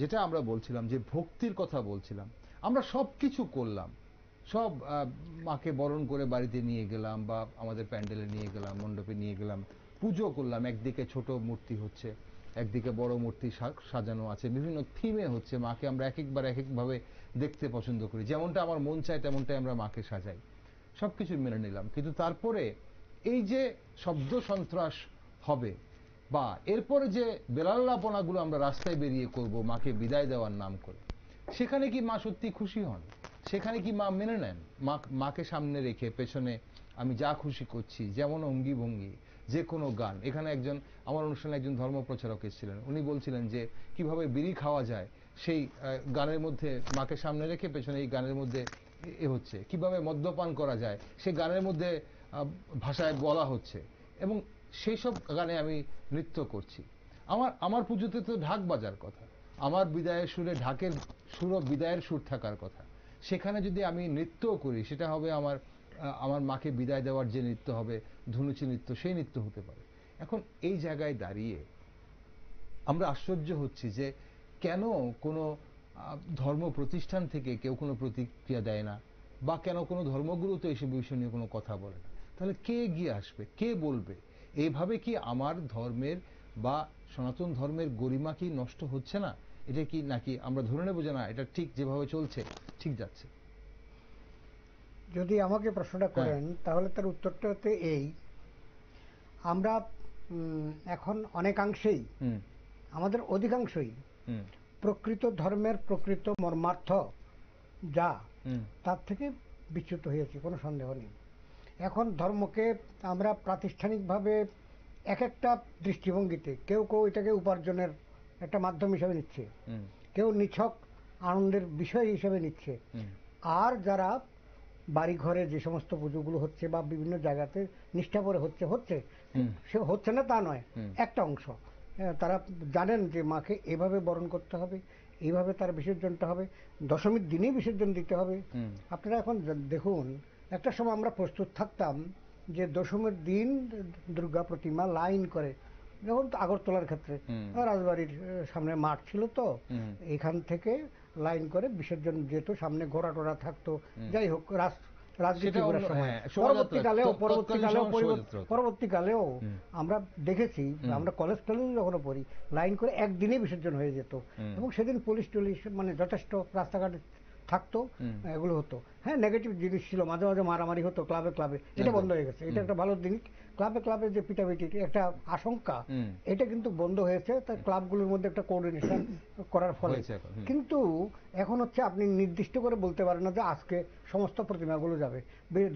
যেটা আমরা বলছিলাম যে ভক্তির কথা বলছিলাম আমরা সব কিছু করলাম সব মাকে বরণ করে বাড়িতে নিয়ে গেলাম বা আমাদের প্যান্ডেলে নিয়ে গেলাম মণ্ডপে নিয়ে গেলাম পুজো করলাম একদিকে ছোট মূর্তি হচ্ছে একদিকে বড় মূর্তি সাজানো আছে বিভিন্ন থিমে হচ্ছে মাকে আমরা এক একবার এক একভাবে দেখতে পছন্দ করি যেমনটা আমার মন চায় তেমনটাই আমরা মাকে সাজাই সব কিছু মেনে নিলাম কিন্তু তারপরে এই যে শব্দ সন্ত্রাস হবে বা এরপরে যে বেলাল্লাপনাগুলো আমরা রাস্তায় বেরিয়ে করব মাকে বিদায় দেওয়ার নাম করে সেখানে কি মা সত্যি খুশি হন সেখানে কি মা মেনে নেন মাকে সামনে রেখে পেছনে আমি যা খুশি করছি যেমন অঙ্গি ভঙ্গি যে কোনো গান এখানে একজন আমার অনুষ্ঠানে একজন ধর্ম প্রচারক এসেছিলেন উনি বলছিলেন যে কিভাবে বিড়ি খাওয়া যায় সেই গানের মধ্যে মাকে সামনে রেখে পেছনে এই গানের মধ্যে এ হচ্ছে কিভাবে মদ্যপান করা যায় সে গানের মধ্যে ভাষায় বলা হচ্ছে এবং সেই সব গানে আমি নৃত্য করছি আমার আমার পুজোতে তো ঢাক বাজার কথা আমার বিদায়ের সুরে ঢাকের সুর বিদায়ের সুর থাকার কথা সেখানে যদি আমি নৃত্য করি সেটা হবে আমার আমার মাকে বিদায় দেওয়ার যে নৃত্য হবে ধুনুচি নৃত্য সেই নৃত্য হতে পারে এখন এই জায়গায় দাঁড়িয়ে আমরা আশ্চর্য হচ্ছি যে কেন কোনো ধর্ম প্রতিষ্ঠান থেকে কেউ কোনো প্রতিক্রিয়া দেয় না বা কেন কোনো ধর্মগুরু তো এইসব বিষয় নিয়ে কোনো কথা বলে না তাহলে কে গিয়ে আসবে কে বলবে এইভাবে কি আমার ধর্মের বা সনাতন ধর্মের গরিমা কি নষ্ট হচ্ছে না এটা কি নাকি আমরা ধরে নেব যে না এটা ঠিক যেভাবে চলছে ঠিক যাচ্ছে যদি আমাকে প্রশ্নটা হ্যাঁ। করেন তাহলে তার উত্তরটা হচ্ছে এই আমরা এখন অনেকাংশেই আমাদের অধিকাংশই প্রকৃত ধর্মের প্রকৃত মর্মার্থ যা তার থেকে বিচ্যুত হয়েছে কোনো সন্দেহ নেই এখন ধর্মকে আমরা প্রাতিষ্ঠানিকভাবে এক একটা দৃষ্টিভঙ্গিতে কেউ কেউ এটাকে উপার্জনের একটা মাধ্যম হিসেবে নিচ্ছে কেউ নিছক আনন্দের বিষয় হিসেবে নিচ্ছে আর যারা বাড়ি ঘরে যে সমস্ত পুজোগুলো হচ্ছে বা বিভিন্ন জায়গাতে নিষ্ঠা করে হচ্ছে হচ্ছে সে হচ্ছে না তা নয় একটা অংশ তারা জানেন যে মাকে এভাবে বরণ করতে হবে এইভাবে তার বিসর্জনটা হবে দশমীর দিনেই বিসর্জন দিতে হবে আপনারা এখন দেখুন একটা সময় আমরা প্রস্তুত থাকতাম যে দশমীর দিন দুর্গা প্রতিমা লাইন করে যেমন আগরতলার ক্ষেত্রে রাজবাড়ির সামনে মাঠ ছিল তো এখান থেকে লাইন করে বিসর্জন যেত সামনে ঘোড়া টোড়া থাকতো যাই হোক রাজনীতি করার সময় হ্যাঁ, পরবর্তীকালেও পরবর্তীকালেও পরবর্তীকালেও আমরা দেখেছি আমরা কলেজ টলেজ যখন পড়ি লাইন করে একদিনে বিসর্জন হয়ে যেত এবং সেদিন পুলিশ টুলিশ মানে যথেষ্ট রাস্তাঘাটে থাকতো হ্যাঁ, এগুলো হতো হ্যাঁ নেগেটিভ জিনিস ছিল মাঝে মাঝে মারামারি হতো ক্লাবে ক্লাবে এটা বন্ধ হয়ে গেছে এটা একটা ভালো জিনিস ক্লাবে ক্লাবে যে পিটাপিটি একটা আশঙ্কা এটা কিন্তু বন্ধ হয়েছে তার ক্লাবগুলোর মধ্যে একটা কোঅর্ডিনেশন করার ফলে কিন্তু এখন হচ্ছে আপনি নির্দিষ্ট করে বলতে পারেন না যে আজকে সমস্ত প্রতিমাগুলো যাবে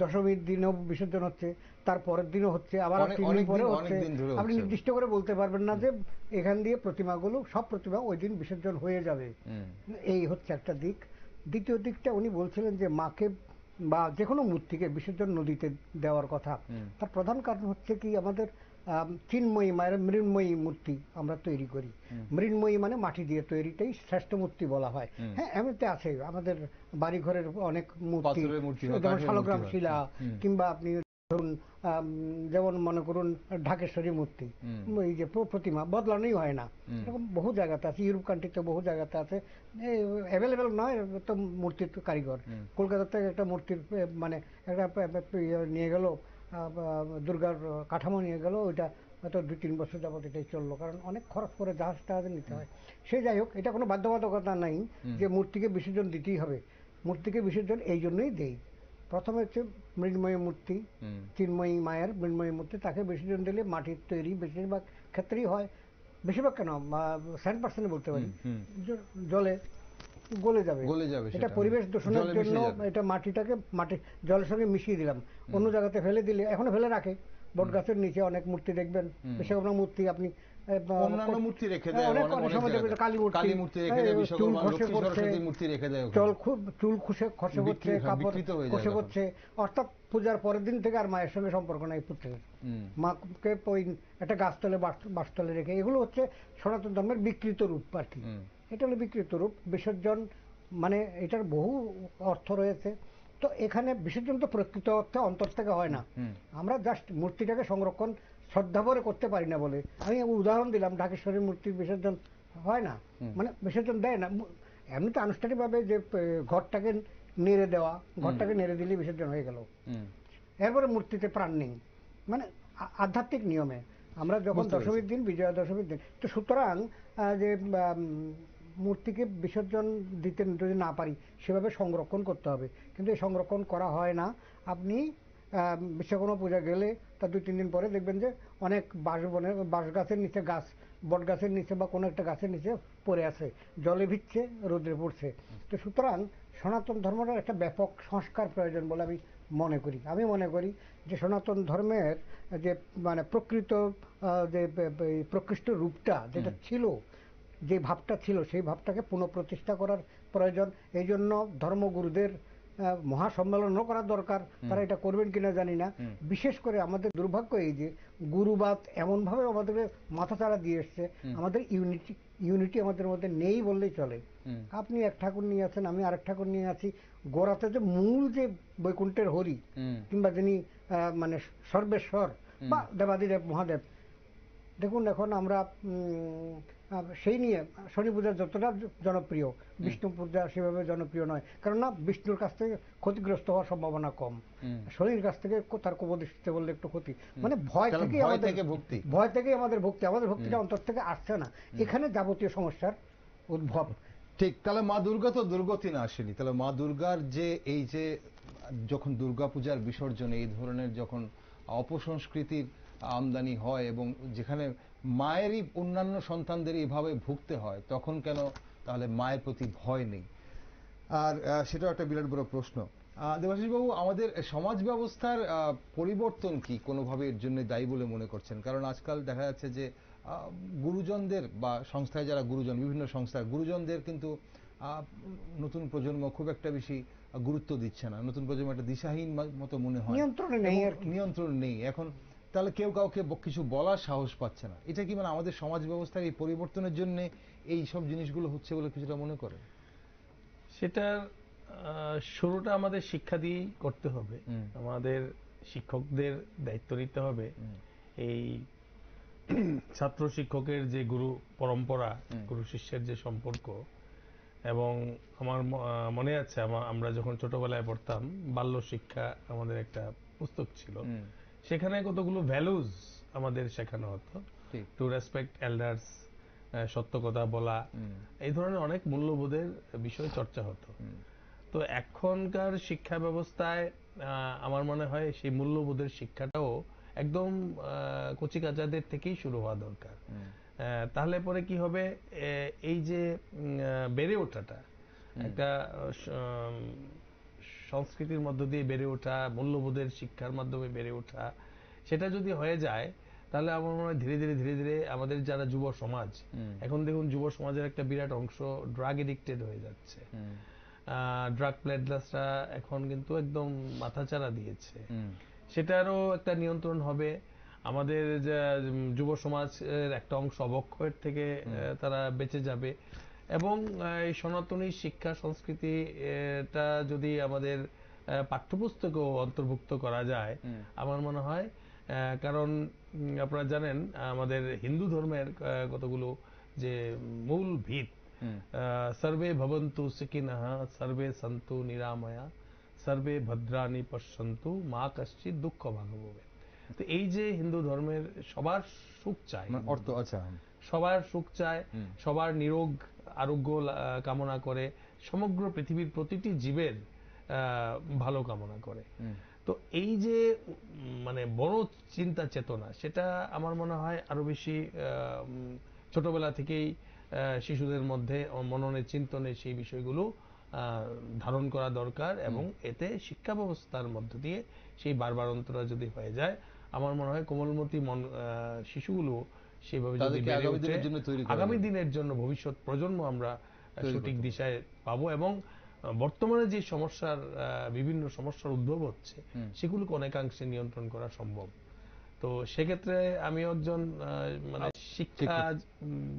দশমীর দিনও বিসর্জন হচ্ছে তার পরের দিনও হচ্ছে আবার পরে হচ্ছে আপনি নির্দিষ্ট করে বলতে পারবেন না যে এখান দিয়ে প্রতিমাগুলো সব প্রতিমা ওই দিন বিসর্জন হয়ে যাবে এই হচ্ছে একটা দিক দ্বিতীয় দিকটা উনি বলছিলেন যে মাকে বা যে কোনো মূর্তিকে বিসর্জন নদীতে দেওয়ার কথা তার প্রধান কারণ হচ্ছে কি আমাদের চিন্ময়ী মায়ের মৃন্ময়ী মূর্তি আমরা তৈরি করি মৃন্ময়ী মানে মাটি দিয়ে তৈরিটাই শ্রেষ্ঠ মূর্তি বলা হয় হ্যাঁ এমনিতে আছে আমাদের বাড়িঘরের অনেক মূর্তি যেমন শালগ্রাম শিলা কিংবা আপনি ধরুন যেমন মনে করুন ঢাকেশ্বরী মূর্তি এই যে প্রতিমা বদলানোই হয় না এরকম বহু জায়গাতে আছে ইউরোপ কান্ট্রিতে বহু জায়গাতে আছে অ্যাভেলেবেল নয় তো মূর্তির কারিগর কলকাতার থেকে একটা মূর্তির মানে একটা ইয়ে নিয়ে গেল দুর্গার কাঠামো নিয়ে গেল ওইটা হয়তো দু তিন বছর যাবত এটাই চললো কারণ অনেক খরচ করে জাহাজ টাহাজ নিতে হয় সে যাই হোক এটা কোনো বাধ্যবাধকতা নাই যে মূর্তিকে বিসর্জন দিতেই হবে মূর্তিকে বিসর্জন এই জন্যই দেই প্রথমে হচ্ছে মৃন্ময় মূর্তি চিন্ময়ী মায়ের মৃন্ময় মূর্তি তাকে বেশি বেশিজন দিলে মাটির তৈরি বেশিরভাগ ক্ষেত্রেই হয় বেশিরভাগ কেন সেন্ট পার্সেন্ট বলতে পারি জলে গলে যাবে গলে যাবে এটা পরিবেশ দূষণের জন্য এটা মাটিটাকে মাটি জলের সঙ্গে মিশিয়ে দিলাম অন্য জায়গাতে ফেলে দিলে এখনো ফেলে রাখে বট গাছের নিচে অনেক মূর্তি দেখবেন বিশ্বকর্মা মূর্তি আপনি পূজার পরের দিন থেকে আর মায়ের সঙ্গে সম্পর্ক নাই পুত্রের মাকে ওই একটা গাছতলে বাসতলে রেখে এগুলো হচ্ছে সনাতন ধর্মের বিকৃত রূপ আর কি এটা হলো বিকৃত রূপ বিসর্জন মানে এটার বহু অর্থ রয়েছে তো এখানে বিসর্জন তো প্রকৃত অর্থে অন্তর থেকে হয় না আমরা জাস্ট মূর্তিটাকে সংরক্ষণ শ্রদ্ধাভরে করতে পারি না বলে আমি উদাহরণ দিলাম ঢাকেশ্বরী মূর্তি বিসর্জন হয় না মানে বিসর্জন দেয় না এমনি তো আনুষ্ঠানিকভাবে যে ঘরটাকে নেড়ে দেওয়া ঘরটাকে নেড়ে দিলে বিসর্জন হয়ে গেল এরপরে মূর্তিতে প্রাণ নেই মানে আধ্যাত্মিক নিয়মে আমরা যখন দশমীর দিন বিজয়া দশমীর দিন তো সুতরাং যে মূর্তিকে বিসর্জন দিতে যদি না পারি সেভাবে সংরক্ষণ করতে হবে কিন্তু এই সংরক্ষণ করা হয় না আপনি বিশ্বকর্মা পূজা গেলে তার দুই তিন দিন পরে দেখবেন যে অনেক বাঁশ বনের বাঁশ গাছের নিচে গাছ বট গাছের নিচে বা কোনো একটা গাছের নিচে পড়ে আছে জলে ভিজছে রোদ্রে পড়ছে তো সুতরাং সনাতন ধর্মের একটা ব্যাপক সংস্কার প্রয়োজন বলে আমি মনে করি আমি মনে করি যে সনাতন ধর্মের যে মানে প্রকৃত যে প্রকৃষ্ট রূপটা যেটা ছিল যে ভাবটা ছিল সেই ভাবটাকে পুনঃপ্রতিষ্ঠা করার প্রয়োজন এই জন্য ধর্মগুরুদের মহাসম্মেলনও করা দরকার তারা এটা করবেন কিনা জানি না বিশেষ করে আমাদের দুর্ভাগ্য এই যে গুরুবাদ এমনভাবে মাথা মাথাচাড়া দিয়ে এসছে আমাদের ইউনিটি ইউনিটি আমাদের মধ্যে নেই বললেই চলে আপনি এক ঠাকুর নিয়ে আছেন আমি আরেক ঠাকুর নিয়ে আছি গোড়াতে যে মূল যে বৈকুণ্ঠের হরি কিংবা যিনি মানে সর্বেশ্বর বা দেবাদিদেব মহাদেব দেখুন এখন আমরা সেই নিয়ে শনি পূজা যতটা জনপ্রিয় বিষ্ণু পূজা সেভাবে জনপ্রিয় নয় কারণ না বিষ্ণুর কাছ থেকে ক্ষতিগ্রস্ত হওয়ার সম্ভাবনা কম শনির কাছ থেকে তার কবদৃষ্টিতে বললে একটু ক্ষতি মানে ভয় থেকে আমাদের ভক্তি ভয় থেকে আমাদের ভক্তি আমাদের ভক্তিটা অন্তর থেকে আসছে না এখানে যাবতীয় সমস্যার উদ্ভব ঠিক তাহলে মা দুর্গা তো দুর্গতি না আসেনি তাহলে মা দুর্গার যে এই যে যখন দুর্গাপূজার বিসর্জনে এই ধরনের যখন অপসংস্কৃতির আমদানি হয় এবং যেখানে মায়েরই অন্যান্য সন্তানদের এভাবে ভুগতে হয় তখন কেন তাহলে মায়ের প্রতি ভয় নেই আর সেটাও একটা বিরাট বড় প্রশ্ন দেবাশিসবাবু আমাদের সমাজ ব্যবস্থার পরিবর্তন কি কোনোভাবে এর জন্য দায়ী বলে মনে করছেন কারণ আজকাল দেখা যাচ্ছে যে গুরুজনদের বা সংস্থায় যারা গুরুজন বিভিন্ন সংস্থার গুরুজনদের কিন্তু নতুন প্রজন্ম খুব একটা বেশি গুরুত্ব দিচ্ছে না নতুন প্রজন্ম একটা দিশাহীন মতো মনে হয় নিয়ন্ত্রণ নেই নিয়ন্ত্রণ নেই এখন তাহলে কেউ কাউকে কিছু বলার সাহস পাচ্ছে না এটা কি মানে আমাদের সমাজ ব্যবস্থার এই পরিবর্তনের জন্য এই সব জিনিসগুলো হচ্ছে বলে কিছুটা মনে করেন সেটার শুরুটা আমাদের শিক্ষা দিয়েই করতে হবে আমাদের শিক্ষকদের দায়িত্ব নিতে হবে এই ছাত্র শিক্ষকের যে গুরু পরম্পরা গুরু শিষ্যের যে সম্পর্ক এবং আমার মনে আছে আমরা যখন ছোটবেলায় পড়তাম বাল্য শিক্ষা আমাদের একটা পুস্তক ছিল সেখানে কতগুলো ভ্যালুজ আমাদের শেখানো হতো টু রেসপেক্ট এল্ডার্স সত্য কথা বলা এই ধরনের অনেক মূল্যবোধের বিষয়ে চর্চা হতো তো এখনকার শিক্ষা ব্যবস্থায় আমার মনে হয় সেই মূল্যবোধের শিক্ষাটাও একদম কচি কাচাদের থেকেই শুরু হওয়া দরকার তাহলে পরে কি হবে এই যে বেড়ে ওঠাটা একটা সংস্কৃতির মধ্য দিয়ে বেড়ে ওঠা মূল্যবোধের শিক্ষার মাধ্যমে বেড়ে ওঠা সেটা যদি হয়ে যায় তাহলে আমার মনে হয় ধীরে ধীরে ধীরে ধীরে আমাদের যারা যুব সমাজ এখন দেখুন যুব সমাজের একটা বিরাট অংশ ড্রাগ এডিক্টেড হয়ে যাচ্ছে ড্রাগ প্লেটলাসটা এখন কিন্তু একদম মাথাচাড়া দিয়েছে সেটারও একটা নিয়ন্ত্রণ হবে আমাদের যুব সমাজের একটা অংশ অবক্ষয়ের থেকে তারা বেঁচে যাবে এবং এই সনাতনী শিক্ষা সংস্কৃতি এটা যদি আমাদের পাঠ্যপুস্তকে অন্তর্ভুক্ত করা যায় আমার মনে হয় কারণ আপনারা জানেন আমাদের হিন্দু ধর্মের কতগুলো যে মূল ভিত সর্বে ভবন্তু সিকিনহ সর্বে সন্তু নিরাময়া সর্বে ভদ্রাণী পশ্যন্তু মা কশ্চিৎ দুঃখ ভাগবে তো এই যে হিন্দু ধর্মের সবার সুখ চায় মানে অর্থ আচ্ছা সবার সুখ চায় সবার নিরোগ আরোগ্য কামনা করে সমগ্র পৃথিবীর প্রতিটি জীবের ভালো কামনা করে তো এই যে মানে বড় চিন্তা চেতনা সেটা আমার মনে হয় আরো বেশি ছোটবেলা থেকেই শিশুদের মধ্যে মননের চিন্তনে সেই বিষয়গুলো ধারণ করা দরকার এবং এতে শিক্ষা ব্যবস্থার মধ্য দিয়ে সেই বারবার অন্তরা যদি হয়ে যায় আমার মনে হয় কোমলমতি মন শিশুগুলো সেভাবে আগামী দিনের জন্য ভবিষ্যৎ প্রজন্ম আমরা সঠিক দিশায় পাবো এবং বর্তমানে যে সমস্যার বিভিন্ন সমস্যার উদ্ভব হচ্ছে সেগুলোকে অনেকাংশে নিয়ন্ত্রণ করা সম্ভব তো সেক্ষেত্রে আমি একজন মানে শিক্ষা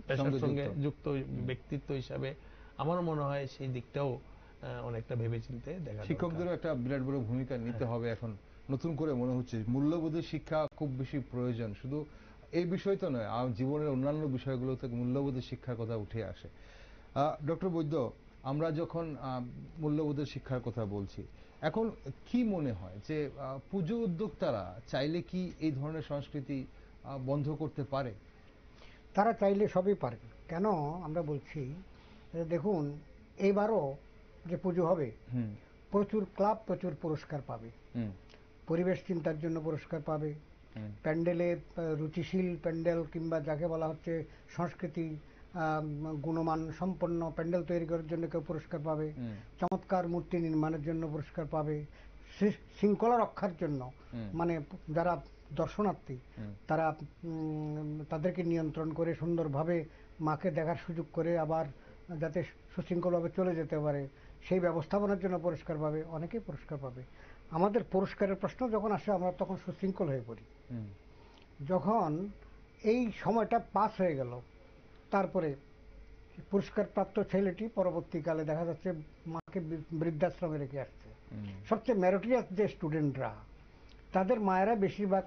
পেশার সঙ্গে যুক্ত ব্যক্তিত্ব হিসাবে আমার মনে হয় সেই দিকটাও অনেকটা ভেবে চিনতে দেখা শিক্ষকদেরও একটা বিরাট বড় ভূমিকা নিতে হ্যাঁ। হবে এখন নতুন করে মনে হচ্ছে মূল্যবোধের শিক্ষা খুব বেশি প্রয়োজন শুধু এই বিষয় তো নয় জীবনের অন্যান্য বিষয়গুলোতে মূল্যবোধের শিক্ষার কথা উঠে আসে ডক্টর বৈদ্য আমরা যখন মূল্যবোধের শিক্ষার কথা বলছি এখন কি মনে হয় যে পুজো উদ্যোক্তারা চাইলে কি এই ধরনের সংস্কৃতি বন্ধ করতে পারে তারা চাইলে সবই পারে কেন আমরা বলছি দেখুন এবারও যে পুজো হবে প্রচুর ক্লাব প্রচুর পুরস্কার পাবে পরিবেশ চিন্তার জন্য পুরস্কার পাবে প্যান্ডেলে রুচিশীল প্যান্ডেল কিংবা যাকে বলা হচ্ছে সংস্কৃতি গুণমান সম্পন্ন প্যান্ডেল তৈরি করার জন্য কেউ পুরস্কার পাবে চমৎকার মূর্তি নির্মাণের জন্য পুরস্কার পাবে শৃঙ্খলা রক্ষার জন্য মানে যারা দর্শনার্থী তারা তাদেরকে নিয়ন্ত্রণ করে সুন্দরভাবে মাকে দেখার সুযোগ করে আবার যাতে সুশৃঙ্খলভাবে চলে যেতে পারে সেই ব্যবস্থাপনার জন্য পুরস্কার পাবে অনেকেই পুরস্কার পাবে আমাদের পুরস্কারের প্রশ্ন যখন আসে আমরা তখন সুশৃঙ্খল হয়ে পড়ি যখন এই সময়টা পাস হয়ে গেল তারপরে পুরস্কারপ্রাপ্ত ছেলেটি পরবর্তীকালে দেখা যাচ্ছে মাকে বৃদ্ধাশ্রমে রেখে আসছে সবচেয়ে মেরিটোরিয়াস যে স্টুডেন্টরা তাদের মায়েরা বেশিরভাগ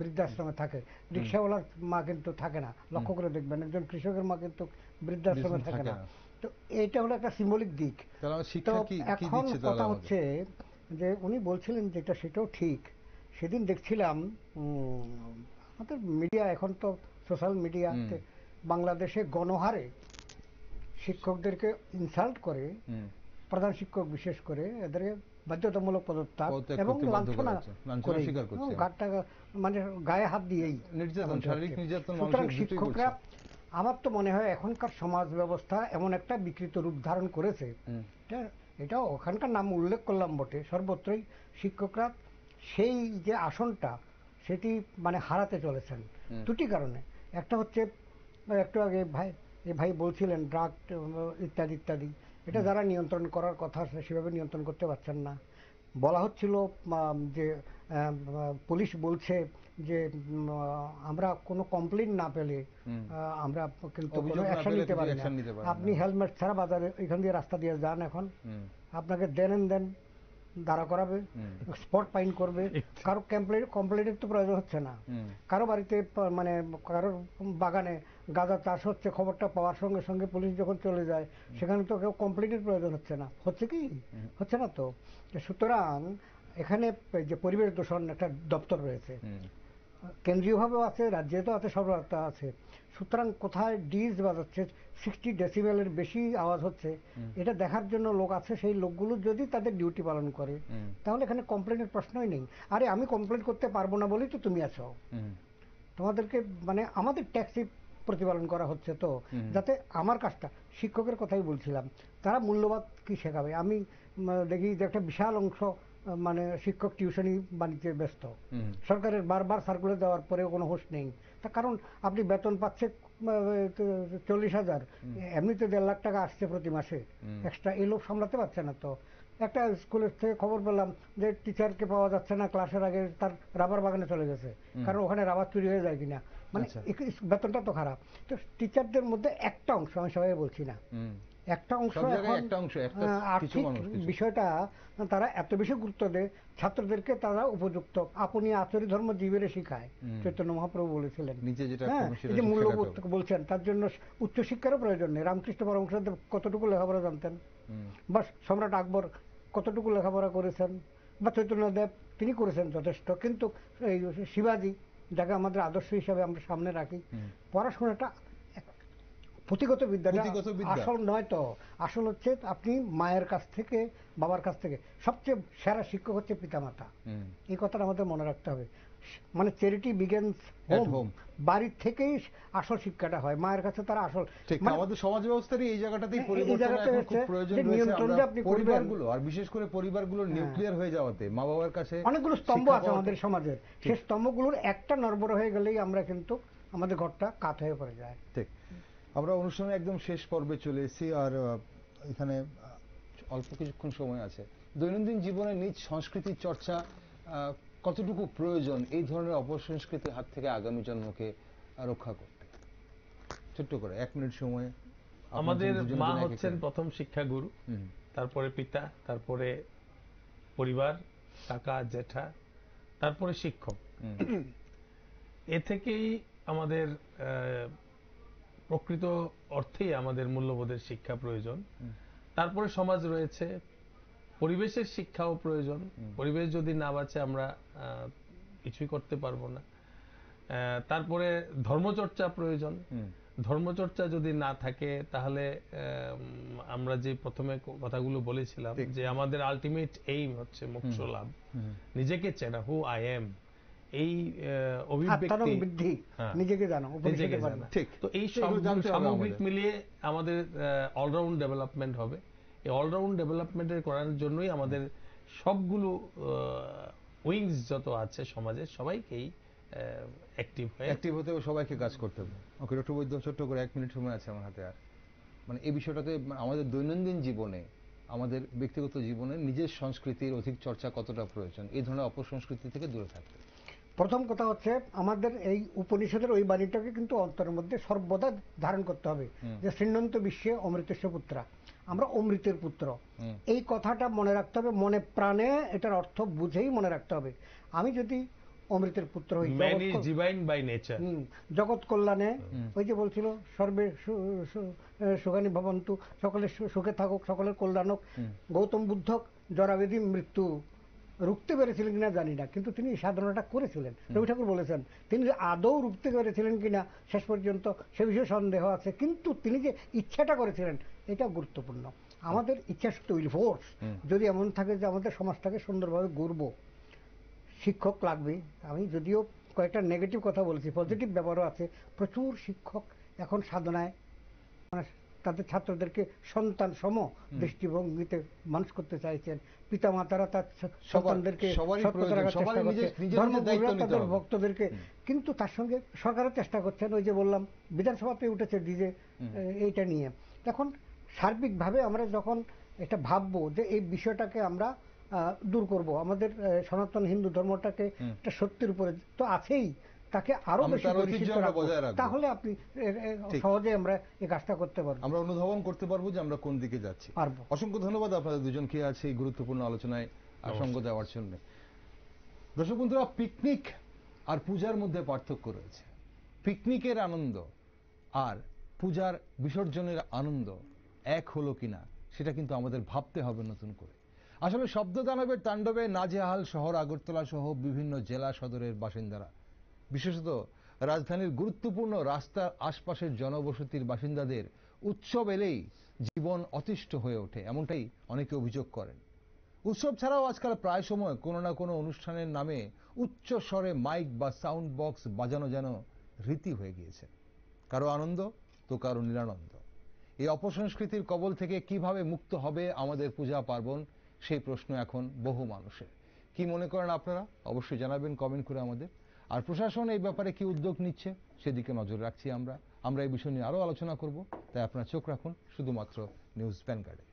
বৃদ্ধাশ্রমে থাকে রিক্সাওয়ালার মা কিন্তু থাকে না লক্ষ্য করে দেখবেন একজন কৃষকের মা কিন্তু বৃদ্ধাশ্রমে থাকে না তো এটা হলো একটা সিম্বলিক দিক এখন কথা হচ্ছে যে উনি বলছিলেন যেটা সেটাও ঠিক সেদিন দেখছিলাম আমাদের মিডিয়া এখন তো সোশ্যাল মিডিয়াতে বাংলাদেশে গণহারে শিক্ষকদেরকে ইনসাল্ট করে প্রধান শিক্ষক বিশেষ করে এদের বাধ্যতামূলক পদত্যাগ এবং লাঞ্ছনা মানে গায়ে হাত দিয়েই সুতরাং শিক্ষকরা আমার তো মনে হয় এখনকার সমাজ ব্যবস্থা এমন একটা বিকৃত রূপ ধারণ করেছে এটা ওখানকার নাম উল্লেখ করলাম বটে সর্বত্রই শিক্ষকরা সেই যে আসনটা সেটি মানে হারাতে চলেছেন দুটি কারণে একটা হচ্ছে একটু আগে ভাই এ ভাই বলছিলেন ড্রাগ ইত্যাদি ইত্যাদি এটা যারা নিয়ন্ত্রণ করার কথা সেভাবে নিয়ন্ত্রণ করতে পারছেন না বলা হচ্ছিল যে পুলিশ বলছে যে আমরা কোনো কমপ্লেন না পেলে আমরা কিন্তু অ্যাকশন নিতে পারি না আপনি হেলমেট ছাড়া বাজারে এখান দিয়ে রাস্তা দিয়ে যান এখন আপনাকে দেন দেন দাঁড়া করাবে স্পট পাইন করবে কারো কমপ্লেন কমপ্লেনের তো প্রয়োজন হচ্ছে না কারো বাড়িতে মানে কারোর বাগানে গাঁদা চাষ হচ্ছে খবরটা পাওয়ার সঙ্গে সঙ্গে পুলিশ যখন চলে যায় সেখানে তো কেউ কমপ্লেনের প্রয়োজন হচ্ছে না হচ্ছে কি হচ্ছে না তো সুতরাং এখানে যে পরিবেশ দূষণ একটা দপ্তর রয়েছে কেন্দ্রীয়ভাবেও আছে রাজ্যেতেও আছে সর্বত্র আছে সুতরাং কোথায় ডিজ বাজাচ্ছে সিক্সটি ডেসিবেলের বেশি আওয়াজ হচ্ছে এটা দেখার জন্য লোক আছে সেই লোকগুলো যদি তাদের ডিউটি পালন করে তাহলে এখানে কমপ্লেনের প্রশ্নই নেই আরে আমি কমপ্লেন করতে পারবো না বলেই তো তুমি আছো তোমাদেরকে মানে আমাদের ট্যাক্সি প্রতিপালন করা হচ্ছে তো যাতে আমার কাজটা শিক্ষকের কথাই বলছিলাম তারা মূল্যবাদ কি শেখাবে আমি দেখি যে একটা বিশাল অংশ মানে শিক্ষক টিউশনি বাণিজ্যে ব্যস্ত সরকারের বারবার সার্কুলার দেওয়ার পরেও কোনো হোস নেই তার কারণ আপনি বেতন পাচ্ছে চল্লিশ হাজার এমনিতে দেড় লাখ টাকা আসছে প্রতি মাসে এক্সট্রা এই লোক সামলাতে পারছে না তো একটা স্কুলের থেকে খবর পেলাম যে টিচারকে পাওয়া যাচ্ছে না ক্লাসের আগে তার রাবার বাগানে চলে গেছে কারণ ওখানে রাবার চুরি হয়ে যায় কিনা মানে আচ্ছা। বেতনটা তো খারাপ তো টিচারদের মধ্যে একটা অংশ আমি সবাই বলছি না একটা অংশ একটা অংশ কিছু আর্থিক বিষয়টা তারা এত বেশি গুরুত্ব দেয় ছাত্রদেরকে তারা উপযুক্ত আপনি আচরি ধর্ম জীবের শিখায় চৈতন্য মহাপ্রভু বলেছিলেন হ্যাঁ, যে মূল্যবোধ বলছেন তার জন্য উচ্চশিক্ষারও প্রয়োজন নেই রামকৃষ্ণ পরমহংসদেব কতটুকু লেখাপড়া জানতেন বা সম্রাট আকবর কতটুকু লেখাপড়া করেছেন বা চৈতন্যদেব তিনি করেছেন যথেষ্ট কিন্তু এই শিবাজি যাকে আমাদের আদর্শ হিসাবে আমরা সামনে রাখি পড়াশোনাটা পুঁথিগত বিদ্যাটা আসল নয় তো আসল হচ্ছে আপনি মায়ের কাছ থেকে বাবার কাছ থেকে সবচেয়ে সেরা শিক্ষক হচ্ছে পিতামাতা এই কথাটা আমাদের মনে রাখতে হবে মানে চ্যারিটি বিগেন্স হোম বাড়ির থেকেই আসল শিক্ষাটা হয় মায়ের কাছে তারা আসল মানে আমাদের সমাজ ব্যবস্থারই এই জায়গাটাতেই হ্যাঁ, পরিবর্তন পরিবারগুলো আর বিশেষ করে পরিবারগুলো নিউক্লিয়ার হয়ে যাওয়াতে মা বাবার কাছে অনেকগুলো স্তম্ভ আছে আমাদের সমাজের সেই স্তম্ভগুলোর একটা নড়বড় হয়ে গেলেই আমরা কিন্তু আমাদের ঘরটা কাত হয়ে পড়ে যায় ঠিক আমরা অনুষ্ঠানে একদম শেষ পর্বে চলে এসেছি আর এখানে অল্প কিছুক্ষণ সময় আছে দৈনন্দিন জীবনে নিজ সংস্কৃতির চর্চা কতটুকু প্রয়োজন এই ধরনের অপসংস্কৃতির হাত থেকে আগামী জন্মকে রক্ষা করতে ছোট্ট করে এক মিনিট সময় আমাদের মা হচ্ছেন প্রথম শিক্ষাগুরু তারপরে পিতা তারপরে পরিবার কাকা জেঠা তারপরে শিক্ষক এ থেকেই আমাদের প্রকৃত অর্থেই আমাদের মূল্যবোধের শিক্ষা প্রয়োজন তারপরে সমাজ রয়েছে পরিবেশের শিক্ষাও প্রয়োজন পরিবেশ যদি না বাঁচে আমরা কিছুই করতে পারবো না তারপরে ধর্মচর্চা প্রয়োজন ধর্মচর্চা যদি না থাকে তাহলে আমরা যে প্রথমে কথাগুলো বলেছিলাম যে আমাদের আলটিমেট এইম হচ্ছে মোক্ষ লাভ নিজেকে চেনা হু আই এম এই হ্যাঁ, অভিব্যক্তি হ্যাঁ। নিজেকে জানো ঠিক তো এই সামগ্রিক মিলিয়ে আমাদের অলরাউন্ড ডেভেলপমেন্ট হবে এই অলরাউন্ড ডেভেলপমেন্টের করার জন্যই আমাদের সবগুলো উইংস যত আছে সবাইকেই অ্যাক্টিভ হয়ে অ্যাক্টিভ হতে সবাইকে কাজ করতে হবে ওকে ডক্টর বৈদ্য ছোট্ট করে এক মিনিট সময় আছে আমার হাতে আর মানে এই বিষয়টাতে মানে আমাদের দৈনন্দিন জীবনে আমাদের ব্যক্তিগত জীবনে নিজের সংস্কৃতির অধিক চর্চা কতটা প্রয়োজন এই ধরনের অপসংস্কৃতি থেকে দূরে থাকতে প্রথম কথা হচ্ছে আমাদের এই উপনিষদের ওই বাণীটাকে কিন্তু অন্তরের মধ্যে সর্বদা ধারণ করতে হবে যে শ্রীনন্ত বিশ্বে অমৃতেশ্ব পুত্রা আমরা অমৃতের পুত্র এই কথাটা মনে রাখতে হবে মনে প্রাণে এটার অর্থ বুঝেই মনে রাখতে হবে আমি যদি অমৃতের পুত্র হই জগৎ কল্যাণে ওই যে বলছিল সর্বে সুখানি ভবন্তু সকলে সুখে থাকুক সকলের কল্যাণ হোক গৌতম বুদ্ধক জরাবেদি মৃত্যু রুখতে পেরেছিলেন কিনা জানি না কিন্তু তিনি সাধনাটা করেছিলেন রবি ঠাকুর বলেছেন তিনি আদৌ রুখতে পেরেছিলেন কিনা শেষ পর্যন্ত সে বিষয়ে সন্দেহ আছে কিন্তু তিনি যে ইচ্ছাটা করেছিলেন এটা গুরুত্বপূর্ণ আমাদের ইচ্ছা শক্তি উইল ফোর্স যদি এমন থাকে যে আমাদের সমাজটাকে সুন্দরভাবে গড়ব শিক্ষক লাগবে আমি যদিও কয়েকটা নেগেটিভ কথা বলেছি পজিটিভ ব্যাপারও আছে প্রচুর শিক্ষক এখন সাধনায় মানে তাদের ছাত্রদেরকে সন্তান সম দৃষ্টিভঙ্গিতে মানুষ করতে চাইছেন পিতা মাতারা তার সন্তানদেরকে তাদের ভক্তদেরকে কিন্তু তার সঙ্গে সরকারের চেষ্টা করছেন ওই যে বললাম বিধানসভাতে উঠেছে ডিজে এইটা নিয়ে এখন সার্বিকভাবে আমরা যখন এটা ভাববো যে এই বিষয়টাকে আমরা দূর করব আমাদের সনাতন হিন্দু ধর্মটাকে একটা সত্যের উপরে তো আছেই তাকে আরো বেশি পরিচিত তাহলে আপনি সহজে আমরা এই কাজটা করতে পারবো আমরা অনুধাবন করতে পারবো যে আমরা কোন দিকে যাচ্ছি অসংখ্য ধন্যবাদ আপনাদের দুজনকে আছে এই গুরুত্বপূর্ণ আলোচনায় অসংখ্য দেওয়ার জন্য দর্শক বন্ধুরা পিকনিক আর পূজার মধ্যে পার্থক্য রয়েছে পিকনিকের আনন্দ আর পূজার বিসর্জনের আনন্দ এক হলো কিনা সেটা কিন্তু আমাদের ভাবতে হবে নতুন করে আসলে শব্দ দানবের তাণ্ডবে নাজেহাল শহর আগরতলা সহ বিভিন্ন জেলা সদরের বাসিন্দারা বিশেষত রাজধানীর গুরুত্বপূর্ণ রাস্তার আশপাশের জনবসতির বাসিন্দাদের উৎসব এলেই জীবন অতিষ্ঠ হয়ে ওঠে এমনটাই অনেকে অভিযোগ করেন উৎসব ছাড়াও আজকাল প্রায় সময় কোনো না কোনো অনুষ্ঠানের নামে উচ্চ স্বরে মাইক বা সাউন্ড বক্স বাজানো যেন রীতি হয়ে গিয়েছে কারো আনন্দ তো কারো নিরানন্দ এই অপসংস্কৃতির কবল থেকে কিভাবে মুক্ত হবে আমাদের পূজা পার্বণ সেই প্রশ্ন এখন বহু মানুষের কি মনে করেন আপনারা অবশ্যই জানাবেন কমেন্ট করে আমাদের আর প্রশাসন এই ব্যাপারে কি উদ্যোগ নিচ্ছে সেদিকে নজর রাখছি আমরা আমরা এই বিষয় নিয়ে আরও আলোচনা করব তাই আপনার চোখ রাখুন শুধুমাত্র নিউজ কার্ডে